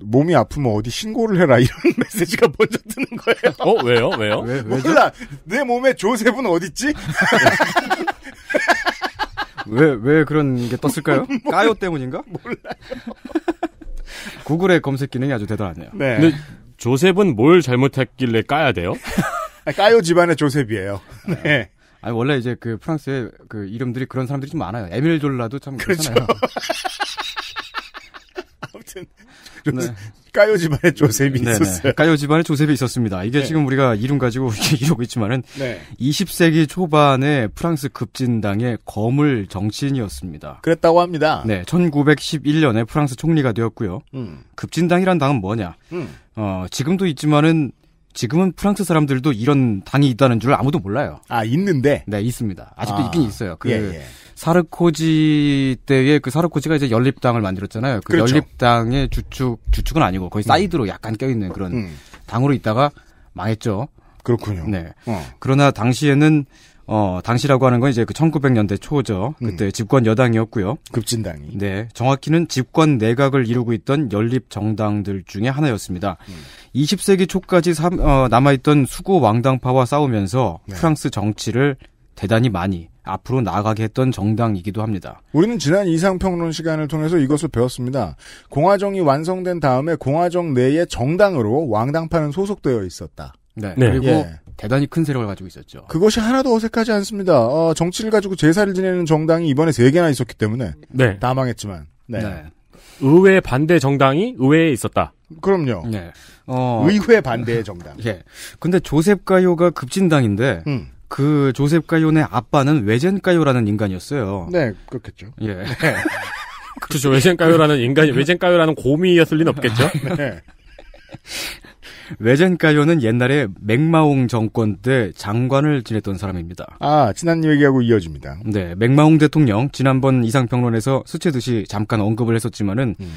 몸이 아프면 어디 신고를 해라 이런 메시지가 먼저 뜨는 거예요. 어 왜요 왜요? 왜, 몰라 내 몸에 조셉은 어딨지? 왜, 왜 그런 게 떴을까요? 까요 때문인가? 몰라요. 구글의 검색 기능이 아주 대단하네요. 네. 근데 조셉은 뭘 잘못했길래 까야 돼요? 아, 까요 집안의 조셉이에요. 아. 네. 아니, 원래 이제 그 프랑스의 그 이름들이 그런 사람들이 좀 많아요. 에밀 졸라도 참 그렇죠. 그렇잖아요. 네. 까요 집안의 조셉이 네네. 있었어요. 까요 집안의 조셉이 있었습니다. 이게 네. 지금 우리가 이름 가지고 이러고 있지만은 네. 20세기 초반에 프랑스 급진당의 거물 정치인이었습니다. 그랬다고 합니다. 네, 1911년에 프랑스 총리가 되었고요. 음. 급진당이란 당은 뭐냐? 음. 어, 지금도 있지만은 지금은 프랑스 사람들도 이런 당이 있다는 줄 아무도 몰라요. 아 있는데? 네, 있습니다. 아직도 아. 있긴 있어요. 그 예, 예. 사르코지 때의 그 사르코지가 이제 연립당을 만들었잖아요. 그 그렇죠. 연립당의 주축 주축은 아니고 거의 음. 사이드로 음. 약간 껴있는 그런 음. 당으로 있다가 망했죠. 그렇군요. 네. 어. 그러나 당시에는 어, 당시라고 하는 건 이제 그 1900년대 초죠. 그때 음. 집권 여당이었고요. 급진당이. 네. 정확히는 집권 내각을 이루고 있던 연립 정당들 중에 하나였습니다. 음. 20세기 초까지 어, 남아있던 수구 왕당파와 싸우면서 네. 프랑스 정치를 대단히 많이 앞으로 나아가게 했던 정당이기도 합니다. 우리는 지난 이상평론 시간을 통해서 이것을 배웠습니다. 공화정이 완성된 다음에 공화정 내에 정당으로 왕당파는 소속되어 있었다. 네. 네. 그리고 예. 대단히 큰 세력을 가지고 있었죠. 그것이 하나도 어색하지 않습니다. 어, 정치를 가지고 제사를 지내는 정당이 이번에 세 개나 있었기 때문에 네. 다 망했지만. 네. 네. 의회 반대 정당이 의회에 있었다. 그럼요. 네. 어... 의회 반대 정당. 예. 근데 조셉 가요가 급진당인데 음. 그 조셉 가요네 아빠는 외젠 가요라는 인간이었어요. 네, 그렇겠죠. 예. 네. 그렇죠. 외젠 가요라는 인간이 외젠 가요라는 고미였을 리는 없겠죠. 아, 네. 네. 외젠 가요는 옛날에 맥마옹 정권 때 장관을 지냈던 사람입니다. 아, 지난 얘기하고 이어집니다. 네, 맥마옹 대통령 지난번 이상평론에서 수채듯이 잠깐 언급을 했었지만은 음.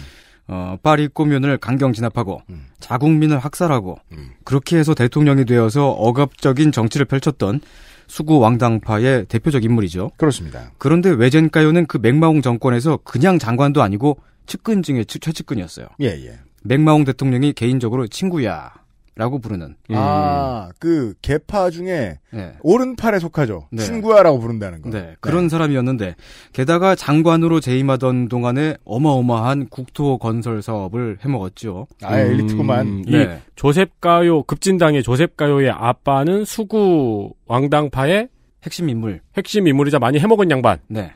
어, 파리 꼬문을 강경 진압하고 음. 자국민을 학살하고 음. 그렇게 해서 대통령이 되어서 억압적인 정치를 펼쳤던 수구 왕당파의 대표적 인물이죠. 그렇습니다. 그런데 외젠가요는그 맥마홍 정권에서 그냥 장관도 아니고 측근 중에 최측근이었어요. 예, 예. 맥마홍 대통령이 개인적으로 친구야 라고 부르는. 음. 아, 그, 개파 중에, 네. 오른팔에 속하죠. 네. 친구야라고 부른다는 거. 네, 네. 그런 네. 사람이었는데, 게다가 장관으로 재임하던 동안에 어마어마한 국토 건설 사업을 해먹었죠. 아예 음. 엘리트구만. 이 네. 조셉가요, 급진당의 조셉가요의 아빠는 수구 왕당파의 핵심 인물. 핵심 인물이자 많이 해먹은 양반. 네.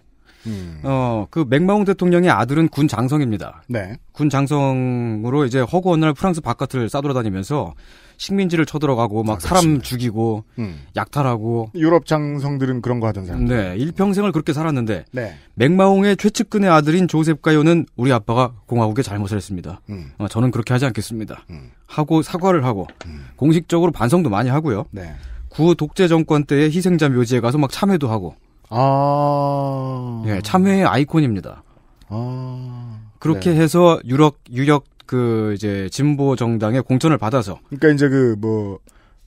음. 어, 그 맥마홍 대통령의 아들은 군 장성입니다. 네. 군 장성으로 이제 허구 어느 날 프랑스 바깥을 싸돌아다니면서 식민지를 쳐들어가고 막 아, 사람 죽이고 음. 약탈하고 유럽 장성들은 그런 거 하던 사람. 네, 일평생을 그렇게 살았는데 네. 맥마홍의 최측근의 아들인 조셉 가요는 우리 아빠가 공화국에 잘못을 했습니다. 음. 어, 저는 그렇게 하지 않겠습니다. 음. 하고 사과를 하고 음. 공식적으로 반성도 많이 하고요. 네. 구 독재 정권 때의 희생자 묘지에 가서 막 참회도 하고 아. 예, 참회의 아이콘입니다. 아. 그렇게 네. 해서 유력 유력 그 이제 진보 정당의 공천을 받아서 그러니까 이제 그 뭐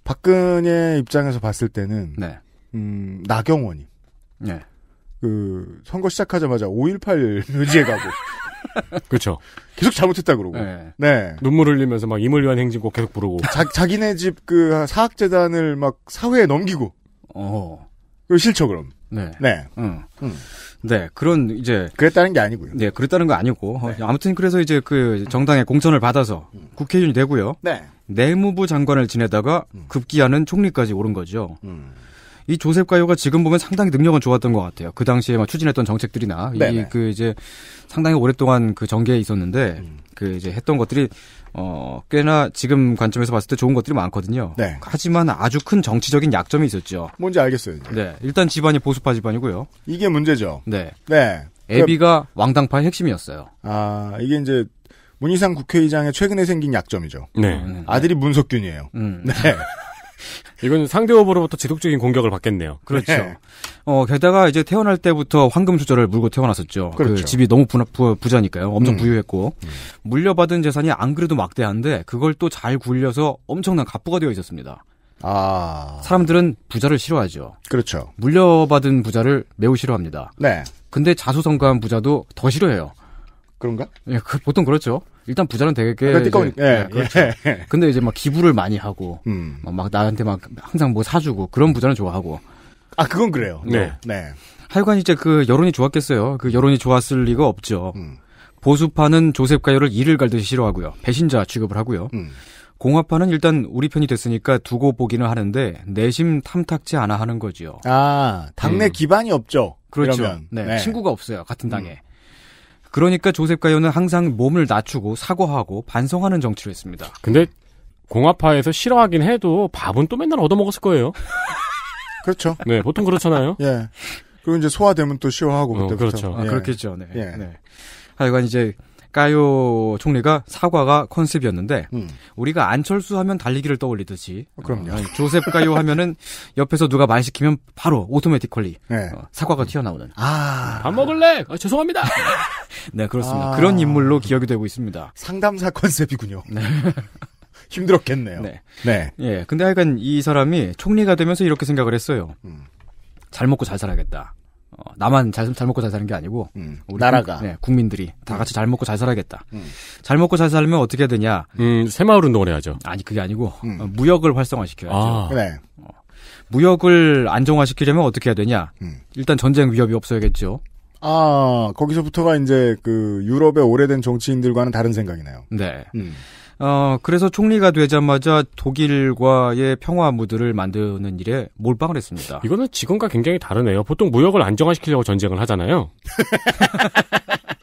박근혜 입장에서 봤을 때는 네. 음, 나경원이 네. 그 선거 시작하자마자 5.18 묘지에 가고 그렇죠. 계속 잘못했다 그러고. 네. 네. 눈물 흘리면서 막 임을 위한 행진곡 계속 부르고. 자, 자기네 집 그 사학재단을 막 사회에 넘기고. 어. 그 싫죠 그럼. 네. 네. 음. 음. 네. 그런 이제 그랬다는 게 아니고요. 네, 그랬다는 거 아니고 네. 아무튼 그래서 이제 그 정당의 공천을 받아서 음. 국회의원이 되고요. 네. 내무부 장관을 지내다가 음. 급기야는 총리까지 오른 거죠. 음. 이 조셉 가요가 지금 보면 상당히 능력은 좋았던 것 같아요. 그 당시에 막 추진했던 정책들이나 이그 네, 네. 이제 상당히 오랫동안 그 정계에 있었는데 음. 그 이제 했던 것들이 어, 꽤나 지금 관점에서 봤을 때 좋은 것들이 많거든요. 네. 하지만 아주 큰 정치적인 약점이 있었죠. 뭔지 알겠어요. 이제. 네. 일단 집안이 보수파 집안이고요. 이게 문제죠. 네. 네. 애비가 그 왕당파의 핵심이었어요. 아, 이게 이제 문희상 국회의장의 최근에 생긴 약점이죠. 네. 음, 네. 아들이 문석균이에요. 음. 네. 이건 상대 후보로부터 지속적인 공격을 받겠네요. 그렇죠. 네. 어, 게다가 이제 태어날 때부터 황금 수저를 물고 태어났었죠. 그 그렇죠. 그 집이 너무 부, 부, 부자니까요. 엄청 음. 부유했고. 음. 물려받은 재산이 안 그래도 막대한데 그걸 또 잘 굴려서 엄청난 갑부가 되어 있었습니다. 아. 사람들은 부자를 싫어하죠. 그렇죠. 물려받은 부자를 매우 싫어합니다. 네. 근데 자수성가한 부자도 더 싫어해요. 그런가? 예, 그, 보통 그렇죠. 일단 부자는 되게 그러니까 이제, 예, 네, 그렇죠. 예. 근데 이제 막 기부를 많이 하고 음. 막 나한테 막 항상 뭐 사주고 그런 부자는 좋아하고 아 그건 그래요. 네. 네. 하여간 이제 그 여론이 좋았겠어요. 그 여론이 좋았을 리가 없죠. 음. 보수파는 조셉 가요를 이를 갈듯이 싫어하고요. 배신자 취급을 하고요. 음. 공화파는 일단 우리 편이 됐으니까 두고 보기는 하는데 내심 탐탁지 않아 하는 거지요. 아 당내 음. 기반이 없죠. 그렇죠. 네, 네, 친구가 없어요 같은 당에. 음. 그러니까 조셉 가요는 항상 몸을 낮추고 사과하고 반성하는 정치를 했습니다. 근데 공화파에서 싫어하긴 해도 밥은 또 맨날 얻어먹었을 거예요. 그렇죠. 네, 보통 그렇잖아요. 예. 그리고 이제 소화되면 또싫어하고 어, 그때부터. 그렇죠. 아, 예. 아, 그렇겠죠. 네. 예. 네. 하여간 이제 까요 총리가 사과가 컨셉이었는데 음. 우리가 안철수 하면 달리기를 떠올리듯이 어, 그럼요. 어, 조셉 까요 하면은 옆에서 누가 말 시키면 바로 오토매틱컬리 네. 어, 사과가 튀어나오는 아. 밥 먹을래? 아, 죄송합니다. 네, 그렇습니다. 아. 그런 인물로 기억이 되고 있습니다. 상담사 컨셉이군요. 네. 힘들었겠네요. 네. 네. 예. 근데 하여간 이 사람이 총리가 되면서 이렇게 생각을 했어요. 음. 잘 먹고 잘 살아야겠다. 어, 나만 잘, 잘 먹고 잘 사는 게 아니고 음, 우리 나라가 네, 국민들이 다 음. 같이 잘 먹고 잘 살아야겠다. 음. 잘 먹고 잘 살면 어떻게 해야 되냐? 음, 새마을 운동을 해야죠. 아니 그게 아니고 어, 음. 무역을 활성화시켜야죠. 아. 그래. 어, 무역을 안정화시키려면 어떻게 해야 되냐? 음. 일단 전쟁 위협이 없어야겠죠. 아 거기서부터가 이제 그 유럽의 오래된 정치인들과는 다른 생각이네요. 네. 어, 그래서 총리가 되자마자 독일과의 평화 무드를 만드는 일에 몰빵을 했습니다. 이거는 지금과 굉장히 다르네요. 보통 무역을 안정화시키려고 전쟁을 하잖아요.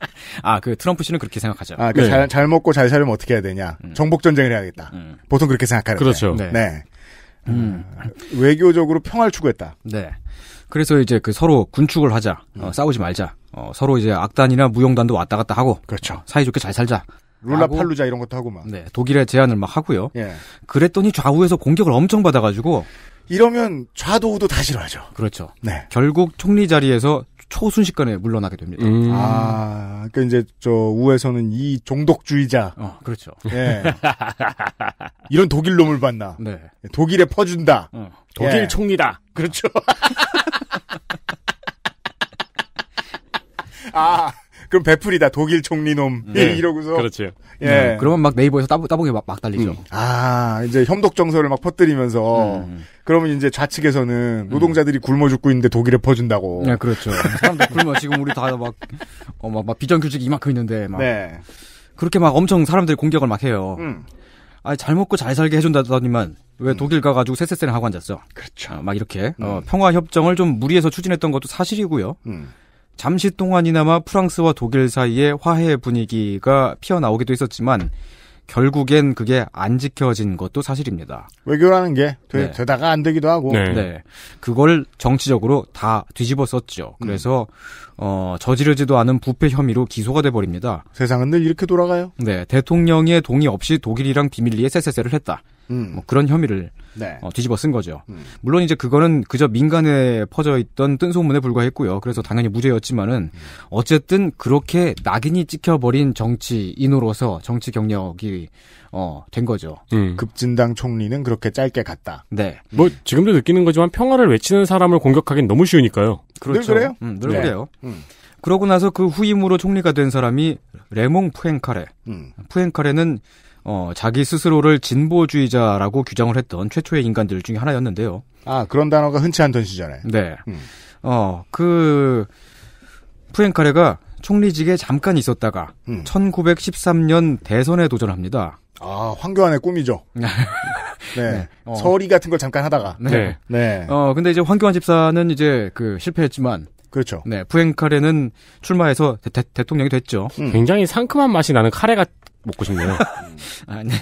아, 그 트럼프 씨는 그렇게 생각하죠. 아, 그 네. 잘, 잘 먹고 잘 살면 어떻게 해야 되냐. 음. 정복 전쟁을 해야겠다. 음. 보통 그렇게 생각하는데. 그렇죠. 네. 네. 음. 음. 외교적으로 평화를 추구했다. 네. 그래서 이제 그 서로 군축을 하자, 어, 음. 싸우지 말자, 어, 서로 이제 악단이나 무용단도 왔다 갔다 하고, 그렇죠. 사이좋게 잘 살자. 룰라팔루자 이런 것도 하고 막. 네, 독일에 제안을 막 하고요. 예. 그랬더니 좌우에서 공격을 엄청 받아가지고 이러면 좌도우도 다 싫어하죠. 그렇죠. 네. 결국 총리 자리에서 초순식간에 물러나게 됩니다. 음. 아, 그니까 이제 저 우에서는 이 종독주의자. 어, 그렇죠. 예. 이런 독일 놈을 봤나. 네. 독일에 퍼준다. 어. 독일 예. 총리다. 그렇죠. 아. 그럼 베풀이다 독일 총리놈 네. 이러고서 그렇죠. 예. 네. 그러면 막 네이버에서 따보, 따보기 막, 막 달리죠. 음. 아 이제 혐독 정서를 막 퍼뜨리면서 음. 그러면 이제 좌측에서는 음. 노동자들이 굶어 죽고 있는데 독일에 퍼준다고. 네 그렇죠. 사람들 굶어 지금 우리 다 막어막 어, 막, 막 비정규직 이만큼 있는데 막 네. 그렇게 막 엄청 사람들이 공격을 막 해요. 음. 아잘 먹고 잘 살게 해준다더니만 왜 음. 독일 가가지고 세세세를 하고 앉았어? 그렇죠. 어, 막 이렇게 어, 음. 평화 협정을 좀 무리해서 추진했던 것도 사실이고요. 음. 잠시 동안이나마 프랑스와 독일 사이에 화해 분위기가 피어나오기도 했었지만 결국엔 그게 안 지켜진 것도 사실입니다. 외교라는 게 되, 네. 다가안 되기도 하고. 네. 네. 그걸 정치적으로 다 뒤집어 썼죠. 음. 그래서 음. 어, 저지르지도 않은 부패 혐의로 기소가 돼 버립니다. 세상은 늘 이렇게 돌아가요. 네, 대통령의 동의 없이 독일이랑 비밀리에 세세세를 했다. 음. 뭐 그런 혐의를 네. 어, 뒤집어 쓴 거죠. 음. 물론 이제 그거는 그저 민간에 퍼져 있던 뜬소문에 불과했고요. 그래서 당연히 무죄였지만은 음. 어쨌든 그렇게 낙인이 찍혀버린 정치인으로서 정치 경력이 어, 된 거죠. 음. 급진당 총리는 그렇게 짧게 갔다. 네. 뭐 지금도 느끼는 거지만 평화를 외치는 사람을 공격하기는 너무 쉬우니까요. 그렇죠. 늘 그래요. 음, 늘 네. 그래요. 음. 그러고 나서 그 후임으로 총리가 된 사람이 레몽 푸엔카레. 음. 푸엔카레는 어, 자기 스스로를 진보주의자라고 규정을 했던 최초의 인간들 중에 하나였는데요. 아, 그런 단어가 흔치 않던 시절에. 네. 음. 어, 그, 프랭카레가 총리직에 잠깐 있었다가, 음. 1913년 대선에 도전합니다. 아, 황교안의 꿈이죠. 네. 네. 네. 어. 서리 같은 걸 잠깐 하다가. 네. 네. 네. 어, 근데 이제 황교안 집사는 이제 그 실패했지만, 그렇죠. 네, 부행 카레는 출마해서 대, 통령이 됐죠. 음. 굉장히 상큼한 맛이 나는 카레가 먹고 싶네요. 아, 네.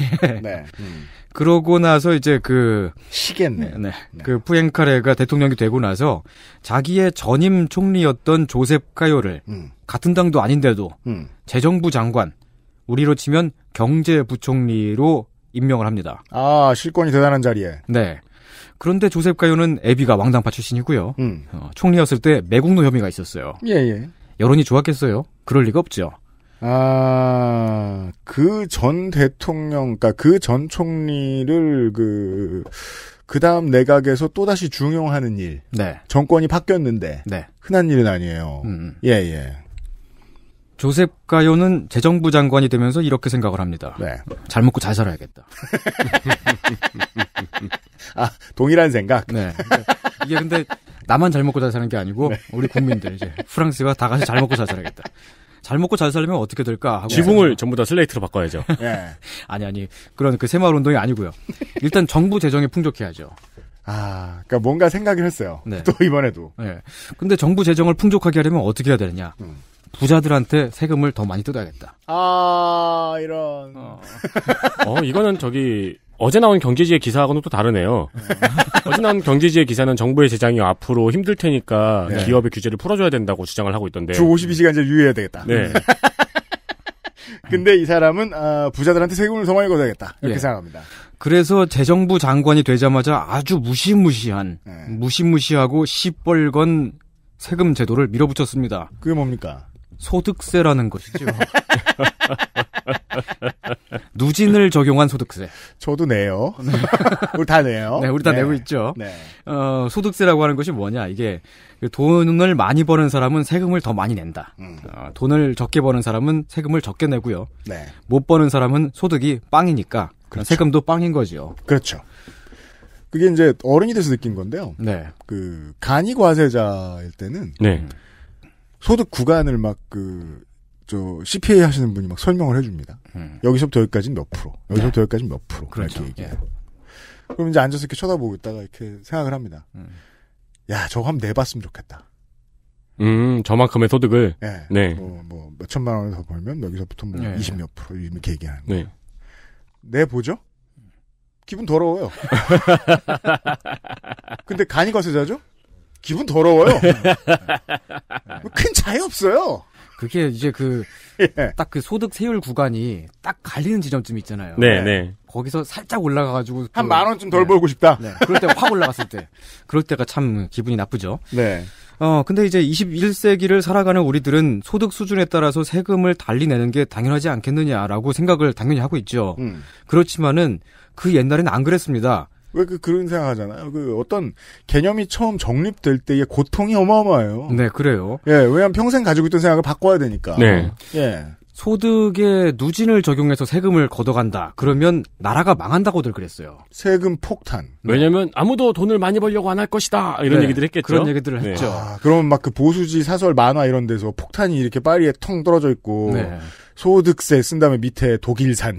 네. 음. 그러고 나서 이제 그 시겠네. 네, 네. 그 푸엔카레가 대통령이 되고 나서 자기의 전임 총리였던 조셉 카요를 음. 같은 당도 아닌데도 음. 재정부 장관 우리로 치면 경제부총리로 임명을 합니다. 아 실권이 대단한 자리에. 네. 그런데 조셉 가요는 에비가 왕당파 출신이고요. 음. 어, 총리였을 때 매국노 혐의가 있었어요. 예, 예. 여론이 좋았겠어요? 그럴 리가 없죠. 아, 그 전 대통령, 그니까 그 전 총리를 그, 그 다음 내각에서 또다시 중용하는 일. 네. 정권이 바뀌었는데. 네. 흔한 일은 아니에요. 음. 음. 예, 예. 조셉 가요는 재정부 장관이 되면서 이렇게 생각을 합니다. 네. 잘 먹고 잘 살아야겠다. 아, 동일한 생각? 네. 이게 근데 나만 잘 먹고 잘 사는 게 아니고, 네. 우리 국민들, 이제, 프랑스가 다 같이 잘 먹고 잘 살아야겠다. 잘 먹고 잘 살면 려 어떻게 될까 하고 지붕을 네. 전부 다 슬레이트로 바꿔야죠. 네. 아니 아니 그런 그 새마을 운동이 아니고요. 일단 정부 재정이 풍족해야죠. 아, 그러니까 뭔가 생각을 했어요. 네. 또 이번에도. 네. 근데 정부 재정을 풍족하게 하려면 어떻게 해야 되느냐? 음. 부자들한테 세금을 더 많이 뜯어야겠다. 아, 이런. 어, 어 이거는 저기 어제 나온 경제지의 기사하고는 또 다르네요. 음. 어제 나온 경제지의 기사는 정부의 재장이 앞으로 힘들 테니까 네. 기업의 규제를 풀어줘야 된다고 주장을 하고 있던데. 주 52시간제 유예해야 되겠다. 네. 근데 이 사람은 아, 부자들한테 세금을 더 많이 걷어야겠다 이렇게 예. 생각합니다. 그래서 재정부 장관이 되자마자 아주 무시무시한 예. 무시무시하고 시뻘건 세금 제도를 밀어붙였습니다. 그게 뭡니까? 소득세라는 것이죠. 누진을 적용한 소득세. 저도 내요. 네. 우리 다 내요. 네, 우리 다 네. 내고 있죠. 네. 어, 소득세라고 하는 것이 뭐냐. 이게 그 돈을 많이 버는 사람은 세금을 더 많이 낸다. 음. 어, 돈을 적게 버는 사람은 세금을 적게 내고요. 네. 못 버는 사람은 소득이 빵이니까 그렇죠. 세금도 빵인 거지요. 그렇죠. 그게 이제 어른이 돼서 느낀 건데요. 네. 그 간이 과세자일 때는 네. 소득 구간을 막그 저 CPA 하시는 분이 막 설명을 해줍니다. 음. 여기서부터 여기까지는 몇 프로, 여기서부터 네. 여기까지 는몇 프로 그렇죠. 이렇게 얘기해요. 예. 그럼 이제 앉아서 이렇게 쳐다보고 있다가 이렇게 생각을 합니다. 음. 야, 저거 한번 내봤으면 좋겠다. 음, 저만큼의 소득을. 네. 네. 뭐, 뭐, 몇천만 원을 더 벌면 여기서부터 뭐, 네. 예. 20몇 프로, 이렇게 얘기하는 네. 거예요. 네. 내보죠? 기분 더러워요. 근데 간이 거세자죠? 기분 더러워요. 뭐 큰 차이 없어요. 그게 이제 그 예. 딱그 그 소득 세율 구간이 딱 갈리는 지점쯤 있잖아요. 네, 네. 네. 거기서 살짝 올라가가지고 한 만 원쯤 덜 네. 벌고 싶다. 네. 그럴 때 확 올라갔을 때, 그럴 때가 참 기분이 나쁘죠. 네. 어 근데 이제 21세기를 살아가는 우리들은 소득 수준에 따라서 세금을 달리 내는 게 당연하지 않겠느냐라고 생각을 당연히 하고 있죠. 음. 그렇지만은 그 옛날에는 안 그랬습니다. 왜그 그런 생각하잖아요. 그 어떤 개념이 처음 정립될 때의 고통이 어마어마해요. 네, 그래요. 예, 왜냐하면 평생 가지고 있던 생각을 바꿔야 되니까. 네. 예. 소득에 누진을 적용해서 세금을 걷어간다. 그러면 나라가 망한다고들 그랬어요. 세금 폭탄. 네. 왜냐면 아무도 돈을 많이 벌려고 안 할 것이다. 이런 네, 얘기들 했겠죠. 그런 얘기들을 네. 했죠. 아, 그러면 막 그 보수지 사설 만화 이런 데서 폭탄이 이렇게 파리에 텅 떨어져 있고 네. 소득세 쓴 다음에 밑에 독일산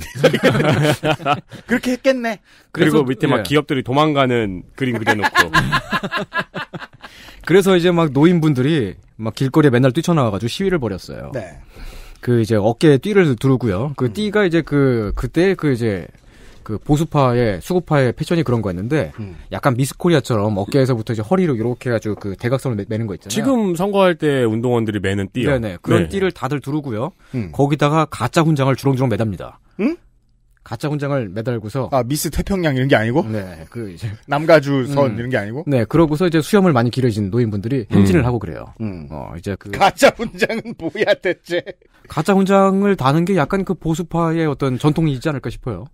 그렇게 했겠네. 그리고 밑에 막 예. 기업들이 도망가는 그림 그려놓고. 그래서 이제 막 노인분들이 막 길거리에 맨날 뛰쳐나와가지고 시위를 벌였어요. 네. 그 이제 어깨에 띠를 두르고요. 그 음. 띠가 이제 그 그때 그 이제 그 보수파의 수구파의 패션이 그런 거였는데 음. 약간 미스코리아처럼 어깨에서부터 이제 허리로 이렇게 해가지고 그 대각선을 매, 는거 있잖아요. 지금 선거할 때 운동원들이 매는 띠요. 네네 그런 네. 띠를 다들 두르고요. 음. 거기다가 가짜 훈장을 주렁주렁 매답니다. 응? 가짜 훈장을 매달고서 아 미스 태평양 이런 게 아니고 네그 이제 남가주 선 음. 이런 게 아니고 네 그러고서 이제 수염을 많이 길어진 노인분들이 행진을 음. 하고 그래요 음. 어 이제 그 가짜 훈장은 뭐야 대체 가짜 훈장을 다는 게 약간 그 보수파의 어떤 전통이지 않을까 싶어요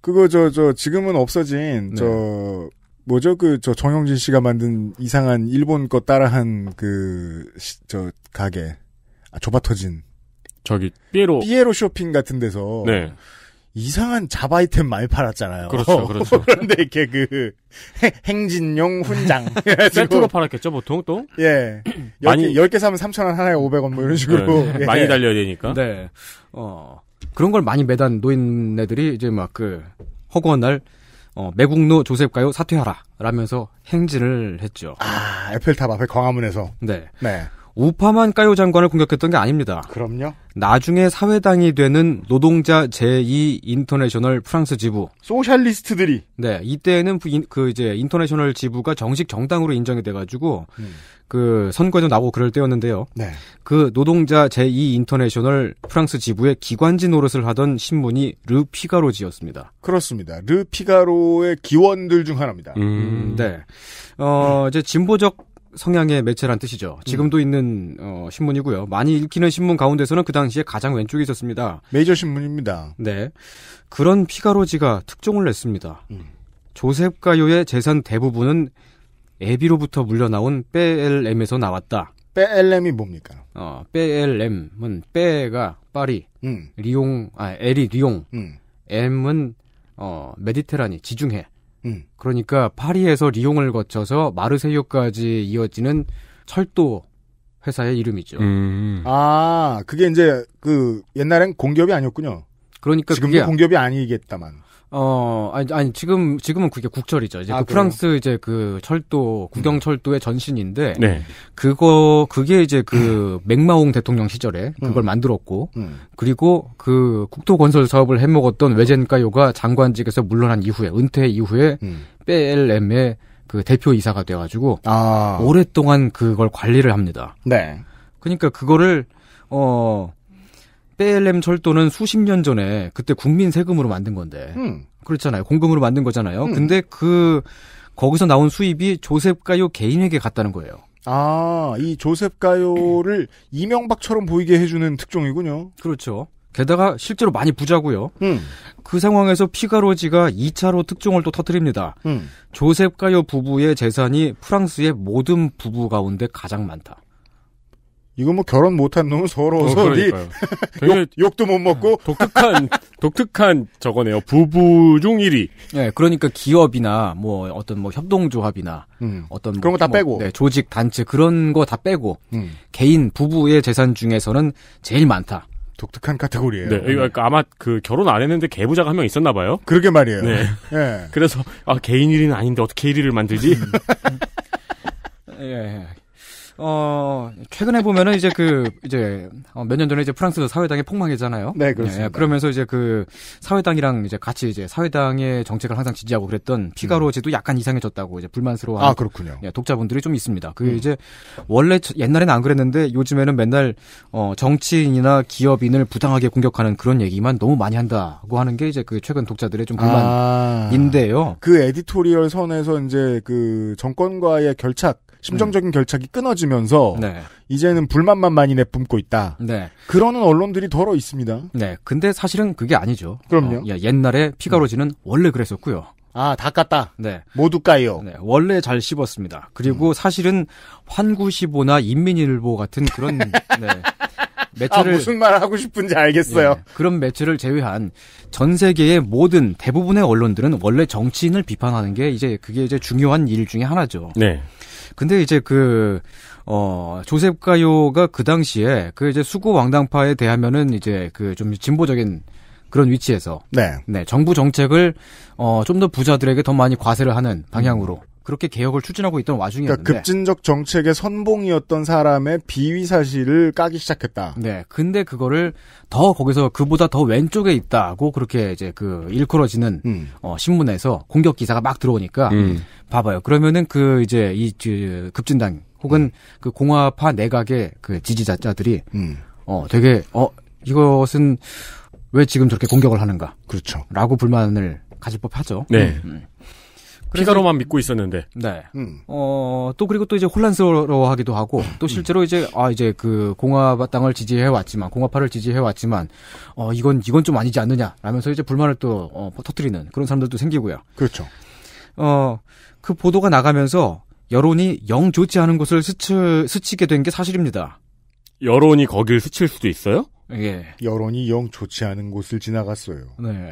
그거 저저 저 지금은 없어진 네. 저 뭐죠 그 저 정영진 씨가 만든 이상한 일본 거 따라한 그 저 가게 아조바터진 저기 삐에로 삐에로 쇼핑 같은 데서 네. 이상한 자바 아이템 많이 팔았잖아요. 그렇죠, 그렇죠. 그런데 이렇게 그 행진용 훈장 세트로 네, 팔았겠죠, 보통 또. 예, 1 0 많이 10개 사면 3천 원 하나에 500원 뭐 이런 네, 식으로 네. 예. 많이 달려야 되니까. 네, 어 그런 걸 많이 매단 노인네들이 이제 막 그 허구한 날 어, 매국노 조셉 가요 사퇴하라 라면서 행진을 했죠. 아 에펠탑 앞에 광화문에서. 네. 네. 우파만 까요 장관을 공격했던 게 아닙니다. 그럼요. 나중에 사회당이 되는 노동자 제2 인터내셔널 프랑스 지부. 소셜리스트들이. 네, 이때는 그 이제 인터내셔널 지부가 정식 정당으로 인정이 돼가지고 음. 그 선거에도 나오고 그럴 때였는데요. 네. 그 노동자 제2 인터내셔널 프랑스 지부의 기관지 노릇을 하던 신문이 르 피가로지였습니다. 그렇습니다. 르 피가로의 기원들 중 하나입니다. 음, 음. 네. 어, 이제 진보적 성향의 매체란 뜻이죠. 지금도 음. 있는 어, 신문이고요. 많이 읽히는 신문 가운데서는 그 당시에 가장 왼쪽에 있었습니다. 메이저 신문입니다. 네. 그런 피가로지가 특종을 냈습니다. 음. 조셉 가요의 재산 대부분은 애비로부터 물려나온 빼엘엠에서 나왔다. 빼엘엠이 뭡니까? 어, 빼엘엠은 빼가 파리, 음. 리옹, 아, 엘이 리옹, 음. 엠은 어, 메디테라니 지중해. 음. 그러니까 파리에서 리옹을 거쳐서 마르세유까지 이어지는 철도 회사의 이름이죠. 음. 아, 그게 이제 그 옛날엔 공기업이 아니었군요. 그러니까 지금도 그게 공기업이 아니겠다만. 어, 아니, 아니, 지금, 지금은 그게 국철이죠. 이제 아, 그 프랑스 이제 그 철도, 국영철도의 음. 전신인데, 네. 그거, 그게 이제 그 음. 맥마옹 대통령 시절에 음. 그걸 음. 만들었고, 음. 그리고 그 국토 건설 사업을 해먹었던 외젠카요가 장관직에서 물러난 이후에, 은퇴 이후에, 음. BLM의 그 대표 이사가 돼가지고, 아. 오랫동안 그걸 관리를 합니다. 네. 그니까 그거를, 어, 빼엘렘 철도는 수십 년 전에 그때 국민 세금으로 만든 건데 음. 그렇잖아요 공금으로 만든 거잖아요. 음. 근데 그 거기서 나온 수입이 조셉 가요 개인에게 갔다는 거예요. 아, 이 조셉 가요를 음. 이명박처럼 보이게 해주는 특종이군요. 그렇죠. 게다가 실제로 많이 부자고요. 음. 그 상황에서 피가로지가 2차로 특종을 또 터뜨립니다. 음. 조셉 가요 부부의 재산이 프랑스의 모든 부부 가운데 가장 많다. 이거 뭐 결혼 못한 놈은 서러워서 어, 니 욕, 욕도 못 먹고 독특한 독특한 저거네요 부부 중 1위. 네, 그러니까 기업이나 뭐 어떤 뭐 협동조합이나 음. 어떤 그런 거다 뭐, 빼고 네, 조직 단체 그런 거 다 빼고 음. 개인 부부의 재산 중에서는 제일 많다. 독특한 카테고리예요. 네, 그러니까 아마 그 결혼 안 했는데 개부자가 한 명 있었나 봐요. 그러게 말이에요. 네. 네. 그래서 아 개인 1위는 아닌데 어떻게 1위를 만들지? 예. 예. 어, 최근에 보면은 이제 그, 이제, 어, 몇 년 전에 이제 프랑스 사회당이 폭망했잖아요. 네, 그렇습니다. 예, 예, 그러면서 이제 그 사회당이랑 이제 같이 이제 사회당의 정책을 항상 지지하고 그랬던 피가로 제도 약간 이상해졌다고 이제 불만스러워 아, 그렇군요. 예, 독자분들이 좀 있습니다. 그 음. 이제 원래 옛날에는 안 그랬는데 요즘에는 맨날 어, 정치인이나 기업인을 부당하게 공격하는 그런 얘기만 너무 많이 한다고 하는 게 이제 그 최근 독자들의 좀 불만인데요. 아, 그 에디토리얼 선에서 이제 그 정권과의 결착 심정적인 음. 결착이 끊어지면서 네. 이제는 불만만 많이 내뿜고 있다. 네. 그러는 언론들이 더러 있습니다. 네. 근데 사실은 그게 아니죠. 그럼요. 어, 예, 옛날에 피가로지는 음. 네. 원래 그랬었고요. 아, 다 깠다. 네. 모두 까요. 네, 원래 잘 씹었습니다. 그리고 음. 사실은 환구시보나 인민일보 같은 그런 네. 매체를 아, 무슨 말 하고 싶은지 알겠어요. 네, 그런 매체를 제외한 전 세계의 모든 대부분의 언론들은 원래 정치인을 비판하는 게 이제 그게 이제 중요한 일 중에 하나죠. 네. 근데 이제 그, 어, 조셉 가요가 그 당시에 그 이제 수구 왕당파에 대하면은 이제 그 좀 진보적인 그런 위치에서 네. 네 정부 정책을 어, 좀 더 부자들에게 더 많이 과세를 하는 방향으로 그렇게 개혁을 추진하고 있던 그러니까 와중이었는데 그러니까 급진적 정책의 선봉이었던 사람의 비위 사실을 까기 시작했다. 네, 근데 그거를 더 거기서 그보다 더 왼쪽에 있다고 그렇게 이제 그 일컬어지는 음. 어, 신문에서 공격 기사가 막 들어오니까 음. 봐봐요. 그러면은 그 이제 이그 급진당 혹은 음. 그 공화파 내각의 그 지지자들이 음. 어 되게 어 이것은 왜 지금 저렇게 공격을 하는가? 그렇죠. 라고 불만을 가질 법하죠. 네. 음. 피가로만 믿고 있었는데. 네. 음. 어, 또 그리고 또 이제 혼란스러워하기도 하고 또 실제로 음. 이제 아 이제 그 공화당을 지지해 왔지만 공화파를 지지해 왔지만 어 이건 이건 좀 아니지 않느냐 라면서 이제 불만을 또 어, 터뜨리는 그런 사람들도 생기고요. 그렇죠. 어그 보도가 나가면서 여론이 영 좋지 않은 곳을 스치, 스치게 된 게 사실입니다. 여론이 거길 스칠 수도 있어요? 예. 여론이 영 좋지 않은 곳을 지나갔어요. 네.